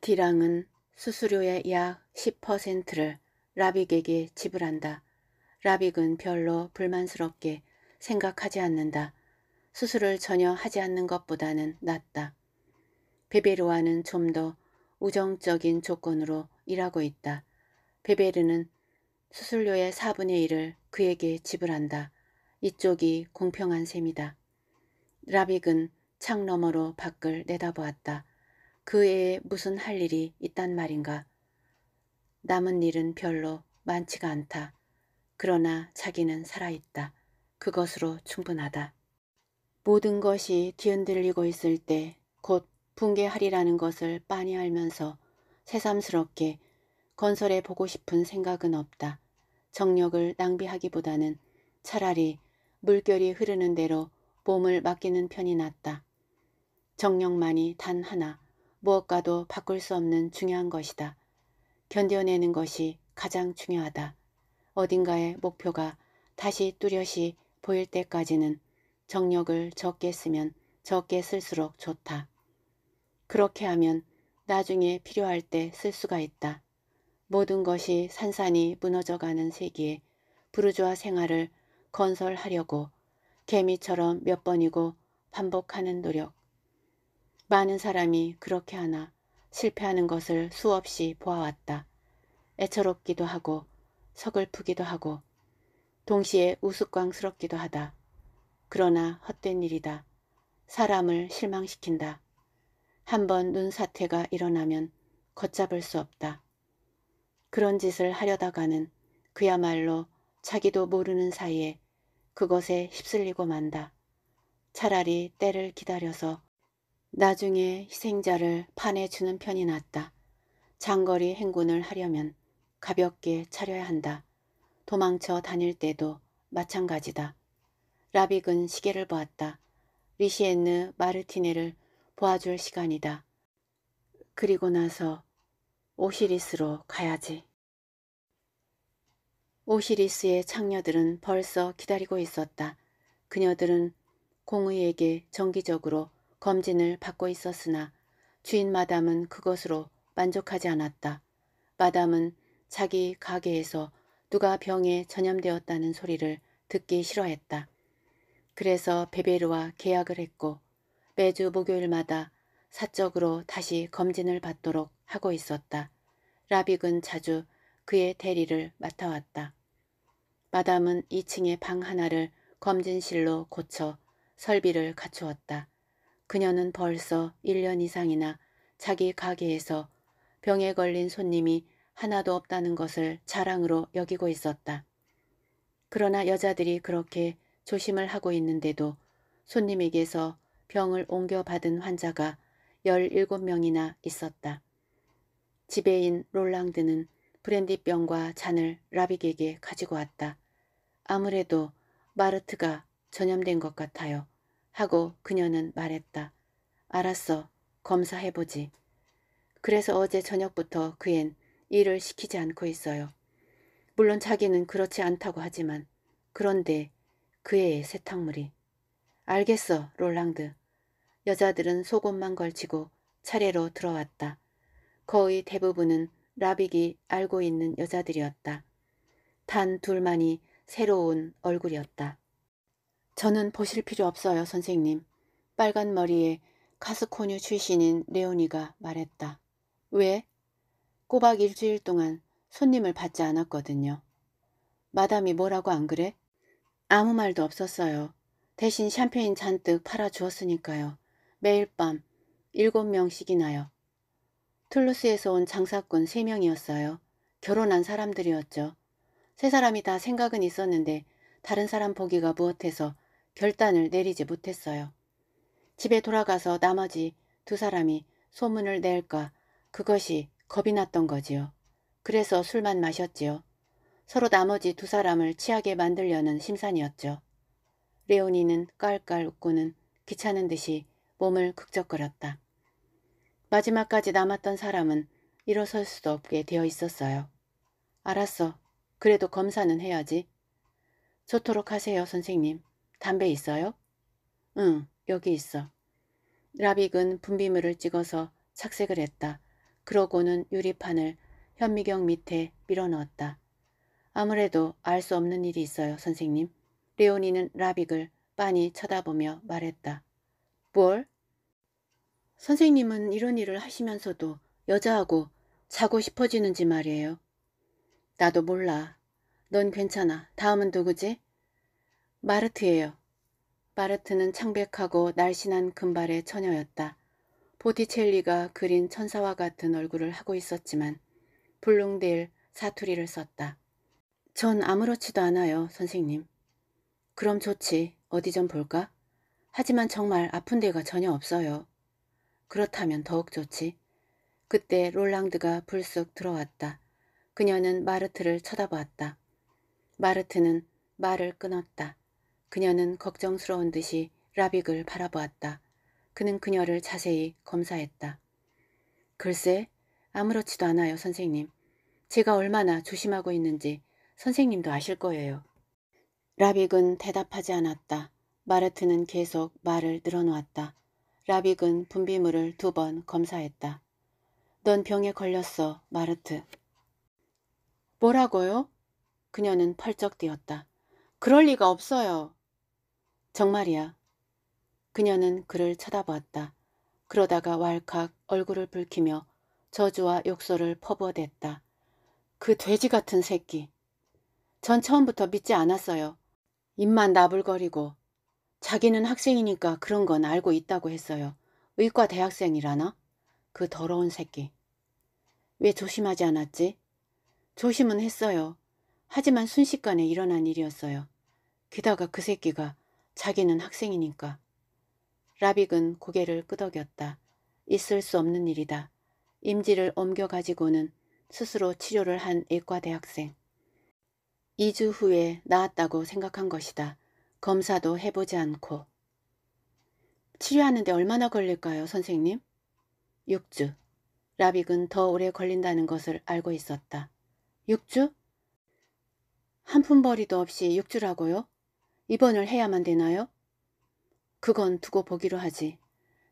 디랑은 수수료의 약 10%를 라빅에게 지불한다. 라빅은 별로 불만스럽게 생각하지 않는다. 수술을 전혀 하지 않는 것보다는 낫다. 베베르와는 좀 더 우정적인 조건으로 일하고 있다. 베베르는 수술료의 4분의 1을 그에게 지불한다. 이쪽이 공평한 셈이다. 라빅은 창 너머로 밖을 내다보았다. 그 애에 무슨 할 일이 있단 말인가. 남은 일은 별로 많지가 않다. 그러나 자기는 살아있다. 그것으로 충분하다. 모든 것이 뒤흔들리고 있을 때 곧 붕괴하리라는 것을 빤히 알면서 새삼스럽게 건설해 보고 싶은 생각은 없다. 정력을 낭비하기보다는 차라리 물결이 흐르는 대로 몸을 맡기는 편이 낫다. 정력만이단 하나 무엇과도 바꿀 수 없는 중요한 것이다. 견뎌내는 것이 가장 중요하다. 어딘가의 목표가 다시 뚜렷이 보일 때까지는 정력을 적게 쓰면 적게 쓸수록 좋다. 그렇게 하면 나중에 필요할 때 쓸 수가 있다. 모든 것이 산산이 무너져가는 세기에 부르주아 생활을 건설하려고 개미처럼 몇 번이고 반복하는 노력. 많은 사람이 그렇게 하나 실패하는 것을 수없이 보아왔다. 애처롭기도 하고 서글프기도 하고 동시에 우스꽝스럽기도 하다. 그러나 헛된 일이다. 사람을 실망시킨다. 한 번 눈사태가 일어나면 걷잡을 수 없다. 그런 짓을 하려다가는 그야말로 자기도 모르는 사이에 그것에 휩쓸리고 만다. 차라리 때를 기다려서 나중에 희생자를 판에 주는 편이 낫다. 장거리 행군을 하려면 가볍게 차려야 한다. 도망쳐 다닐 때도 마찬가지다. 라빅은 시계를 보았다. 리시엔느 마르티네를 보아줄 시간이다. 그리고 나서 오시리스로 가야지. 오시리스의 창녀들은 벌써 기다리고 있었다. 그녀들은 공의에게 정기적으로 검진을 받고 있었으나 주인 마담은 그것으로 만족하지 않았다. 마담은 자기 가게에서 누가 병에 전염되었다는 소리를 듣기 싫어했다. 그래서 베베르와 계약을 했고 매주 목요일마다 사적으로 다시 검진을 받도록 하고 있었다. 라빅은 자주 그의 대리를 맡아왔다. 마담은 2층의 방 하나를 검진실로 고쳐 설비를 갖추었다. 그녀는 벌써 1년 이상이나 자기 가게에서 병에 걸린 손님이 하나도 없다는 것을 자랑으로 여기고 있었다. 그러나 여자들이 그렇게 조심을 하고 있는데도 손님에게서 병을 옮겨받은 환자가 17명이나 있었다. 지배인 롤랑드는 브랜디병과 잔을 라빅에게 가지고 왔다. 아무래도 마르트가 전염된 것 같아요. 하고 그녀는 말했다. 알았어. 검사해보지. 그래서 어제 저녁부터 그엔 일을 시키지 않고 있어요. 물론 자기는 그렇지 않다고 하지만 그런데 그 애의 세탁물이. 알겠어, 롤랑드. 여자들은 속옷만 걸치고 차례로 들어왔다. 거의 대부분은 라빅이 알고 있는 여자들이었다. 단 둘만이 새로운 얼굴이었다. 저는 보실 필요 없어요, 선생님. 빨간 머리에 카스코뉴 출신인 레오니가 말했다. 왜? 꼬박 일주일 동안 손님을 받지 않았거든요. 마담이 뭐라고 안 그래? 아무 말도 없었어요. 대신 샴페인 잔뜩 팔아주었으니까요. 매일 밤 일곱 명씩이나요. 툴루스에서 온 장사꾼 3명이었어요. 결혼한 사람들이었죠. 세 사람이 다 생각은 있었는데 다른 사람 보기가 무엇해서 결단을 내리지 못했어요. 집에 돌아가서 나머지 두 사람이 소문을 낼까 그것이 겁이 났던 거지요. 그래서 술만 마셨지요. 서로 나머지 두 사람을 취하게 만들려는 심산이었죠. 레오니는 깔깔 웃고는 귀찮은 듯이 몸을 극적거렸다. 마지막까지 남았던 사람은 일어설 수도 없게 되어 있었어요. 알았어. 그래도 검사는 해야지. 좋도록 하세요, 선생님. 담배 있어요? 응, 여기 있어. 라빅은 분비물을 찍어서 착색을 했다. 그러고는 유리판을 현미경 밑에 밀어넣었다. 아무래도 알 수 없는 일이 있어요, 선생님. 레오니는 라빅을 빤히 쳐다보며 말했다. 뭘? 선생님은 이런 일을 하시면서도 여자하고 자고 싶어지는지 말이에요. 나도 몰라. 넌 괜찮아. 다음은 누구지? 마르트예요. 마르트는 창백하고 날씬한 금발의 처녀였다. 보티첼리가 그린 천사와 같은 얼굴을 하고 있었지만 불릉대일 사투리를 썼다. 전 아무렇지도 않아요, 선생님. 그럼 좋지. 어디 좀 볼까? 하지만 정말 아픈 데가 전혀 없어요. 그렇다면 더욱 좋지. 그때 롤랑드가 불쑥 들어왔다. 그녀는 마르트를 쳐다보았다. 마르트는 말을 끊었다. 그녀는 걱정스러운 듯이 라빅을 바라보았다. 그는 그녀를 자세히 검사했다. 글쎄, 아무렇지도 않아요, 선생님. 제가 얼마나 조심하고 있는지 선생님도 아실 거예요. 라빅은 대답하지 않았다. 마르트는 계속 말을 늘어놓았다. 라빅은 분비물을 두 번 검사했다. 넌 병에 걸렸어, 마르트. 뭐라고요? 그녀는 펄쩍 뛰었다. 그럴 리가 없어요. 정말이야. 그녀는 그를 쳐다보았다. 그러다가 왈칵 얼굴을 붉히며 저주와 욕설을 퍼부어댔다. 그 돼지 같은 새끼. 전 처음부터 믿지 않았어요. 입만 나불거리고 자기는 학생이니까 그런 건 알고 있다고 했어요. 의과 대학생이라나? 그 더러운 새끼. 왜 조심하지 않았지? 조심은 했어요. 하지만 순식간에 일어난 일이었어요. 게다가 그 새끼가 자기는 학생이니까. 라빅은 고개를 끄덕였다. 있을 수 없는 일이다. 임지를 옮겨 가지고는 스스로 치료를 한 의과 대학생. 2주 후에 나았다고 생각한 것이다. 검사도 해보지 않고. 치료하는데 얼마나 걸릴까요, 선생님? 6주. 라빅은 더 오래 걸린다는 것을 알고 있었다. 6주? 한 푼벌이도 없이 6주라고요? 입원을 해야만 되나요? 그건 두고 보기로 하지.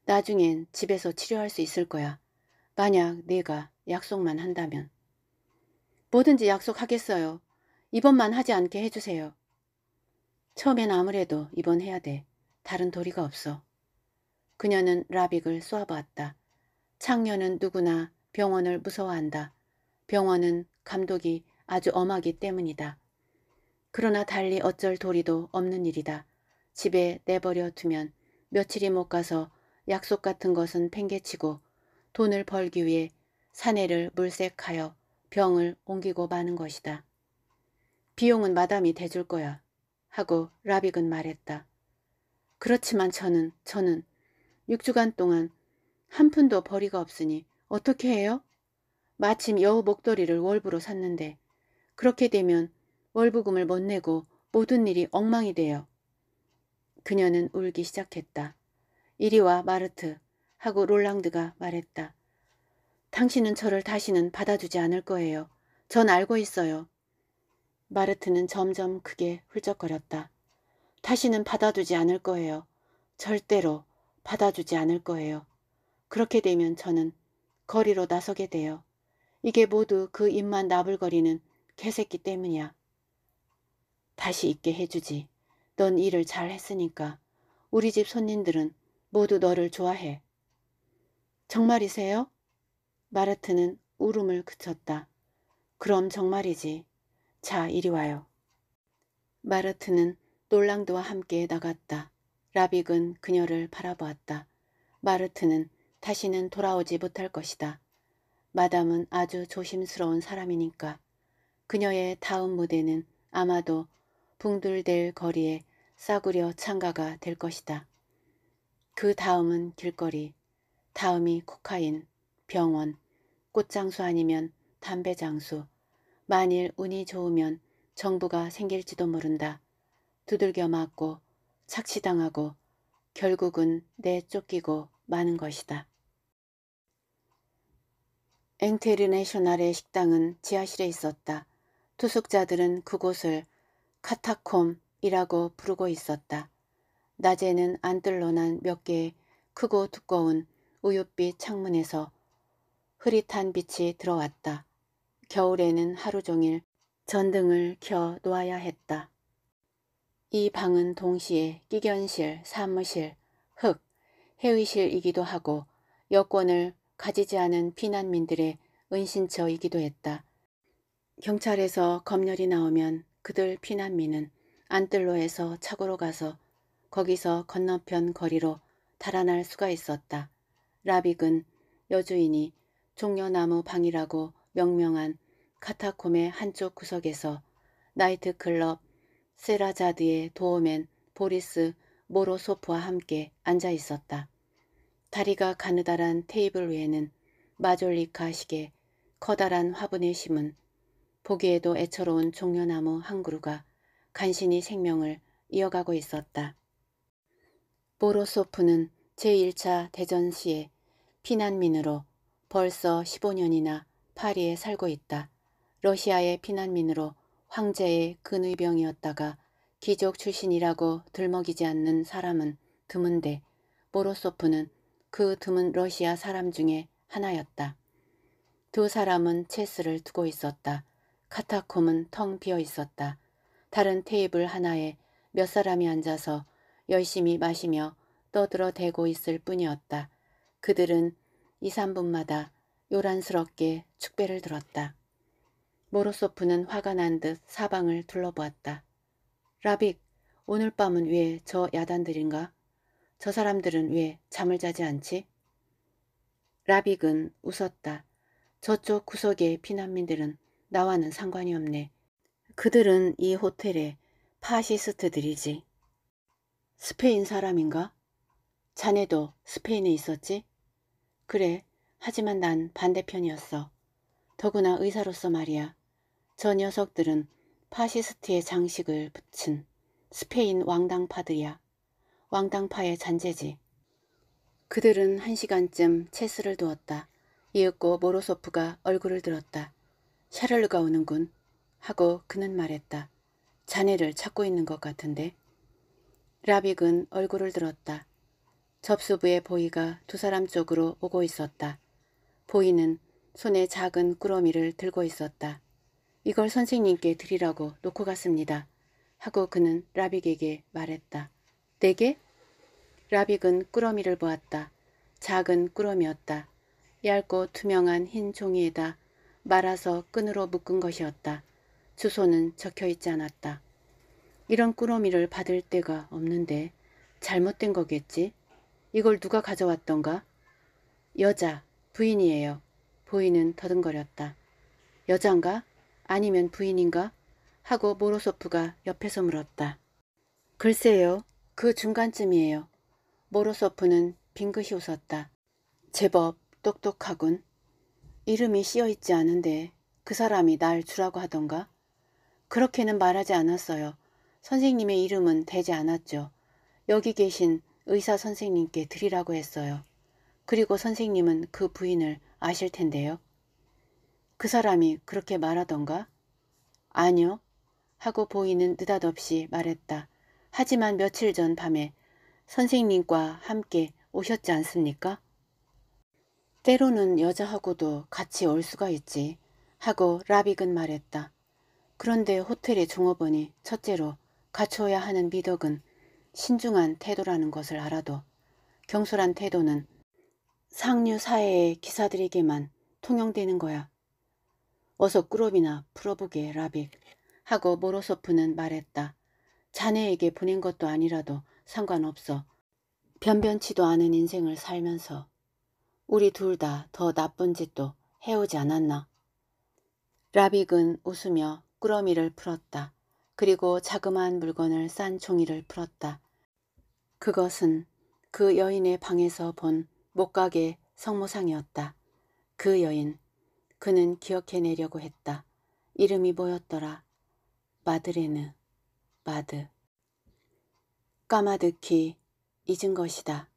나중엔 집에서 치료할 수 있을 거야. 만약 내가 약속만 한다면. 뭐든지 약속하겠어요. 입원만 하지 않게 해주세요. 처음엔 아무래도 입원해야 돼. 다른 도리가 없어. 그녀는 라빅을 쏘아보았다. 창녀는 누구나 병원을 무서워한다. 병원은 감독이 아주 엄하기 때문이다. 그러나 달리 어쩔 도리도 없는 일이다. 집에 내버려 두면 며칠이 못 가서 약속 같은 것은 팽개치고 돈을 벌기 위해 사내를 물색하여 병을 옮기고 마는 것이다. 비용은 마담이 대줄 거야. 하고 라빅은 말했다. 그렇지만 저는 저는 6주간 동안 한 푼도 벌이가 없으니 어떻게 해요? 마침 여우 목도리를 월부로 샀는데 그렇게 되면 월부금을 못 내고 모든 일이 엉망이 돼요. 그녀는 울기 시작했다. 이리와 마르트 하고 롤랑드가 말했다. 당신은 저를 다시는 받아주지 않을 거예요. 전 알고 있어요. 마르트는 점점 크게 훌쩍거렸다. 다시는 받아두지 않을 거예요. 절대로 받아주지 않을 거예요. 그렇게 되면 저는 거리로 나서게 돼요. 이게 모두 그 입만 나불거리는 개새끼 때문이야. 다시 있게 해주지. 넌 일을 잘 했으니까. 우리 집 손님들은 모두 너를 좋아해. 정말이세요? 마르트는 울음을 그쳤다. 그럼 정말이지. 자, 이리 와요. 마르트는 놀랑도와 함께 나갔다. 라빅은 그녀를 바라보았다. 마르트는 다시는 돌아오지 못할 것이다. 마담은 아주 조심스러운 사람이니까. 그녀의 다음 무대는 아마도 붕들될 거리에 싸구려 창가가 될 것이다. 그 다음은 길거리, 다음이 코카인, 병원, 꽃장수 아니면 담배 장수, 만일 운이 좋으면 정부가 생길지도 모른다. 두들겨 맞고 착시당하고 결국은 내쫓기고 마는 것이다. 앵테르내셔널의 식당은 지하실에 있었다. 투숙자들은 그곳을 카타콤이라고 부르고 있었다. 낮에는 안뜰로난 몇 개의 크고 두꺼운 우윳빛 창문에서 흐릿한 빛이 들어왔다. 겨울에는 하루 종일 전등을 켜 놓아야 했다. 이 방은 동시에 끼견실, 사무실, 흙, 회의실이기도 하고 여권을 가지지 않은 피난민들의 은신처이기도 했다. 경찰에서 검열이 나오면 그들 피난민은 안뜰로에서 차고로 가서 거기서 건너편 거리로 달아날 수가 있었다. 라빅은 여주인이 종려나무 방이라고 명명한 카타콤의 한쪽 구석에서 나이트클럽 세라자드의 도어맨 보리스 모로소프와 함께 앉아 있었다. 다리가 가느다란 테이블 위에는 마졸리카 시계, 커다란 화분에 심은 보기에도 애처로운 종려나무 한 그루가 간신히 생명을 이어가고 있었다. 모로소프는 제1차 대전 시에 피난민으로 벌써 15년이나 파리에 살고 있다. 러시아의 피난민으로 황제의 근위병이었다가 귀족 출신이라고 들먹이지 않는 사람은 드문데 모로소프는 그 드문 러시아 사람 중에 하나였다. 두 사람은 체스를 두고 있었다. 카타콤은 텅 비어 있었다. 다른 테이블 하나에 몇 사람이 앉아서 열심히 마시며 떠들어 대고 있을 뿐이었다. 그들은 2, 3분마다 요란스럽게 축배를 들었다. 모로소프는 화가 난 듯 사방을 둘러보았다. 라빅, 오늘 밤은 왜 저 야단들인가? 저 사람들은 왜 잠을 자지 않지? 라빅은 웃었다. 저쪽 구석의 피난민들은 나와는 상관이 없네. 그들은 이 호텔의 파시스트들이지. 스페인 사람인가? 자네도 스페인에 있었지? 그래, 하지만 난 반대편이었어. 더구나 의사로서 말이야. 저 녀석들은 파시스트의 장식을 붙인 스페인 왕당파들이야. 왕당파의 잔재지. 그들은 한 시간쯤 체스를 두었다. 이윽고 모로소프가 얼굴을 들었다. 샤를르가 오는군. 하고 그는 말했다. 자네를 찾고 있는 것 같은데. 라빅은 얼굴을 들었다. 접수부의 보이가 두 사람 쪽으로 오고 있었다. 보이는 손에 작은 꾸러미를 들고 있었다. 이걸 선생님께 드리라고 놓고 갔습니다. 하고 그는 라빅에게 말했다. 내게? 라빅은 꾸러미를 보았다. 작은 꾸러미였다. 얇고 투명한 흰 종이에다 말아서 끈으로 묶은 것이었다. 주소는 적혀있지 않았다. 이런 꾸러미를 받을 데가 없는데 잘못된 거겠지? 이걸 누가 가져왔던가? 여자, 부인이에요. 보이는 더듬거렸다. 여잔가? 아니면 부인인가? 하고 모로소프가 옆에서 물었다. 글쎄요. 그 중간쯤이에요. 모로소프는 빙긋이 웃었다. 제법 똑똑하군. 이름이 씌어있지 않은데 그 사람이 날 주라고 하던가? 그렇게는 말하지 않았어요. 선생님의 이름은 되지 않았죠. 여기 계신 의사 선생님께 드리라고 했어요. 그리고 선생님은 그 부인을 아실 텐데요. 그 사람이 그렇게 말하던가? 아니요. 하고 보이는 느닷없이 말했다. 하지만 며칠 전 밤에 선생님과 함께 오셨지 않습니까? 때로는 여자하고도 같이 올 수가 있지 하고 라빅은 말했다. 그런데 호텔의 종업원이 첫째로 갖춰야 하는 미덕은 신중한 태도라는 것을 알아도 경솔한 태도는 상류 사회의 기사들에게만 통용되는 거야. 어서 꾸럽이나 풀어보게 라빅 하고 모로소프는 말했다. 자네에게 보낸 것도 아니라도 상관없어. 변변치도 않은 인생을 살면서 우리 둘 다 더 나쁜 짓도 해오지 않았나. 라빅은 웃으며 꾸러미를 풀었다. 그리고 자그마한 물건을 싼 종이를 풀었다. 그것은 그 여인의 방에서 본 목각의 성모상이었다. 그 여인, 그는 기억해내려고 했다. 이름이 뭐였더라? 마드레느, 마드. 까마득히 잊은 것이다.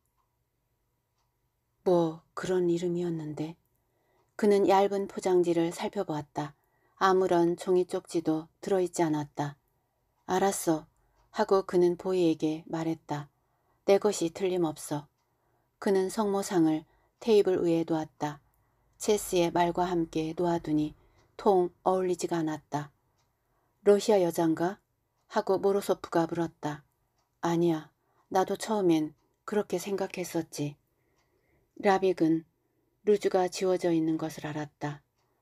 뭐 그런 이름이었는데. 그는 얇은 포장지를 살펴보았다. 아무런 종이 쪽지도 들어있지 않았다. 알았어 하고 그는 보이에게 말했다. 내 것이 틀림없어. 그는 성모상을 테이블 위에 놓았다. 체스의 말과 함께 놓아두니 통 어울리지가 않았다. 러시아 여잔가? 하고 모로소프가 물었다. 아니야. 나도 처음엔 그렇게 생각했었지. 라빅은 루즈가 지워져 있는 것을 알았다.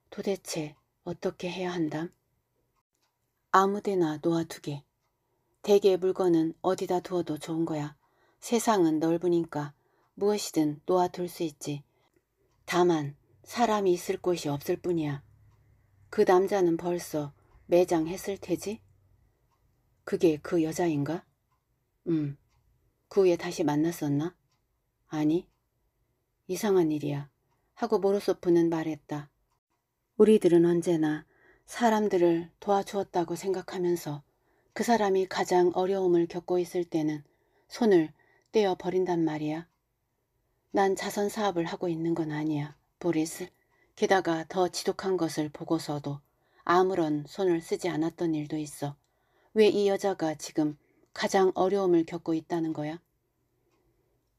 도대체 어떻게 해야 한담? 아무데나 놓아두게. 대개 물건은 어디다 두어도 좋은 거야. 세상은 넓으니까 무엇이든 놓아둘 수 있지. 다만 사람이 있을 곳이 없을 뿐이야. 그 남자는 벌써 매장했을 테지? 그게 그 여자인가? 음. 그 후에 다시 만났었나? 아니. 이상한 일이야. 하고 모로소프는 말했다. 우리들은 언제나 사람들을 도와주었다고 생각하면서 그 사람이 가장 어려움을 겪고 있을 때는 손을 떼어 버린단 말이야. 난 자선 사업을 하고 있는 건 아니야, 보리스. 게다가 더 지독한 것을 보고서도 아무런 손을 쓰지 않았던 일도 있어. 왜 이 여자가 지금 가장 어려움을 겪고 있다는 거야?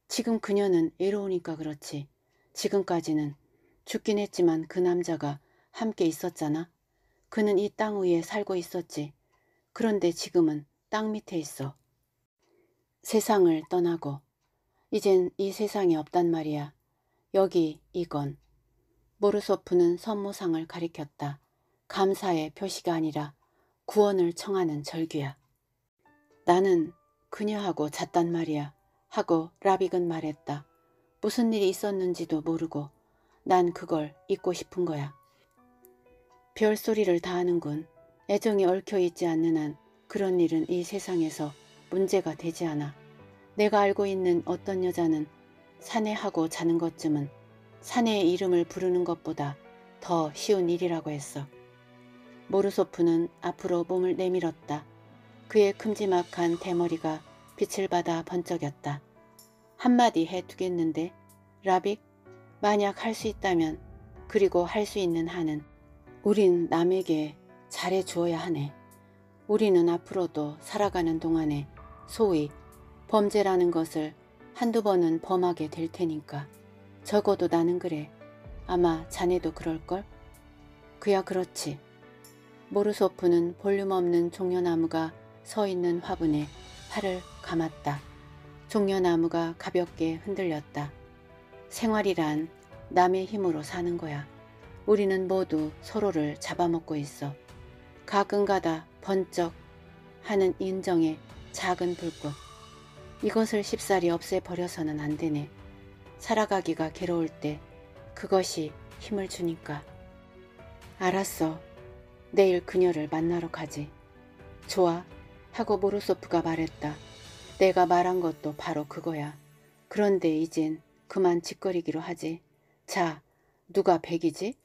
지금 그녀는 외로우니까 그렇지. 지금까지는 죽긴 했지만 그 남자가 함께 있었잖아. 그는 이 땅 위에 살고 있었지. 그런데 지금은 땅 밑에 있어. 세상을 떠나고 이젠 이 세상에 없단 말이야. 여기 이건. 모르소프는 선무상을 가리켰다. 감사의 표시가 아니라 구원을 청하는 절규야. 나는 그녀하고 잤단 말이야. 하고 라빅은 말했다. 무슨 일이 있었는지도 모르고 난 그걸 잊고 싶은 거야. 별소리를 다 하는군. 애정이 얽혀있지 않는 한 그런 일은 이 세상에서 문제가 되지 않아. 내가 알고 있는 어떤 여자는 사내하고 자는 것쯤은 사내의 이름을 부르는 것보다 더 쉬운 일이라고 했어. 모르소프는 앞으로 몸을 내밀었다. 그의 큼지막한 대머리가 빛을 받아 번쩍였다. 한마디 해두겠는데 라빅 만약 할 수 있다면 그리고 할 수 있는 한은 우린 남에게 잘해 주어야 하네. 우리는 앞으로도 살아가는 동안에 소위 범죄라는 것을 한두 번은 범하게 될 테니까. 적어도 나는 그래. 아마 자네도 그럴걸? 그야 그렇지. 모르소프는 볼륨 없는 종려나무가 서 있는 화분에 팔을 감았다. 종려나무가 가볍게 흔들렸다. 생활이란 남의 힘으로 사는 거야. 우리는 모두 서로를 잡아먹고 있어. 가끔가다 번쩍 하는 인정의 작은 불꽃. 이것을 쉽사리 없애버려서는 안 되네. 살아가기가 괴로울 때 그것이 힘을 주니까. 알았어. 내일 그녀를 만나러 가지. 좋아. 하고 모로소프가 말했다. 내가 말한 것도 바로 그거야. 그런데 이젠 그만 짓거리기로 하지. 자, 누가 백이지?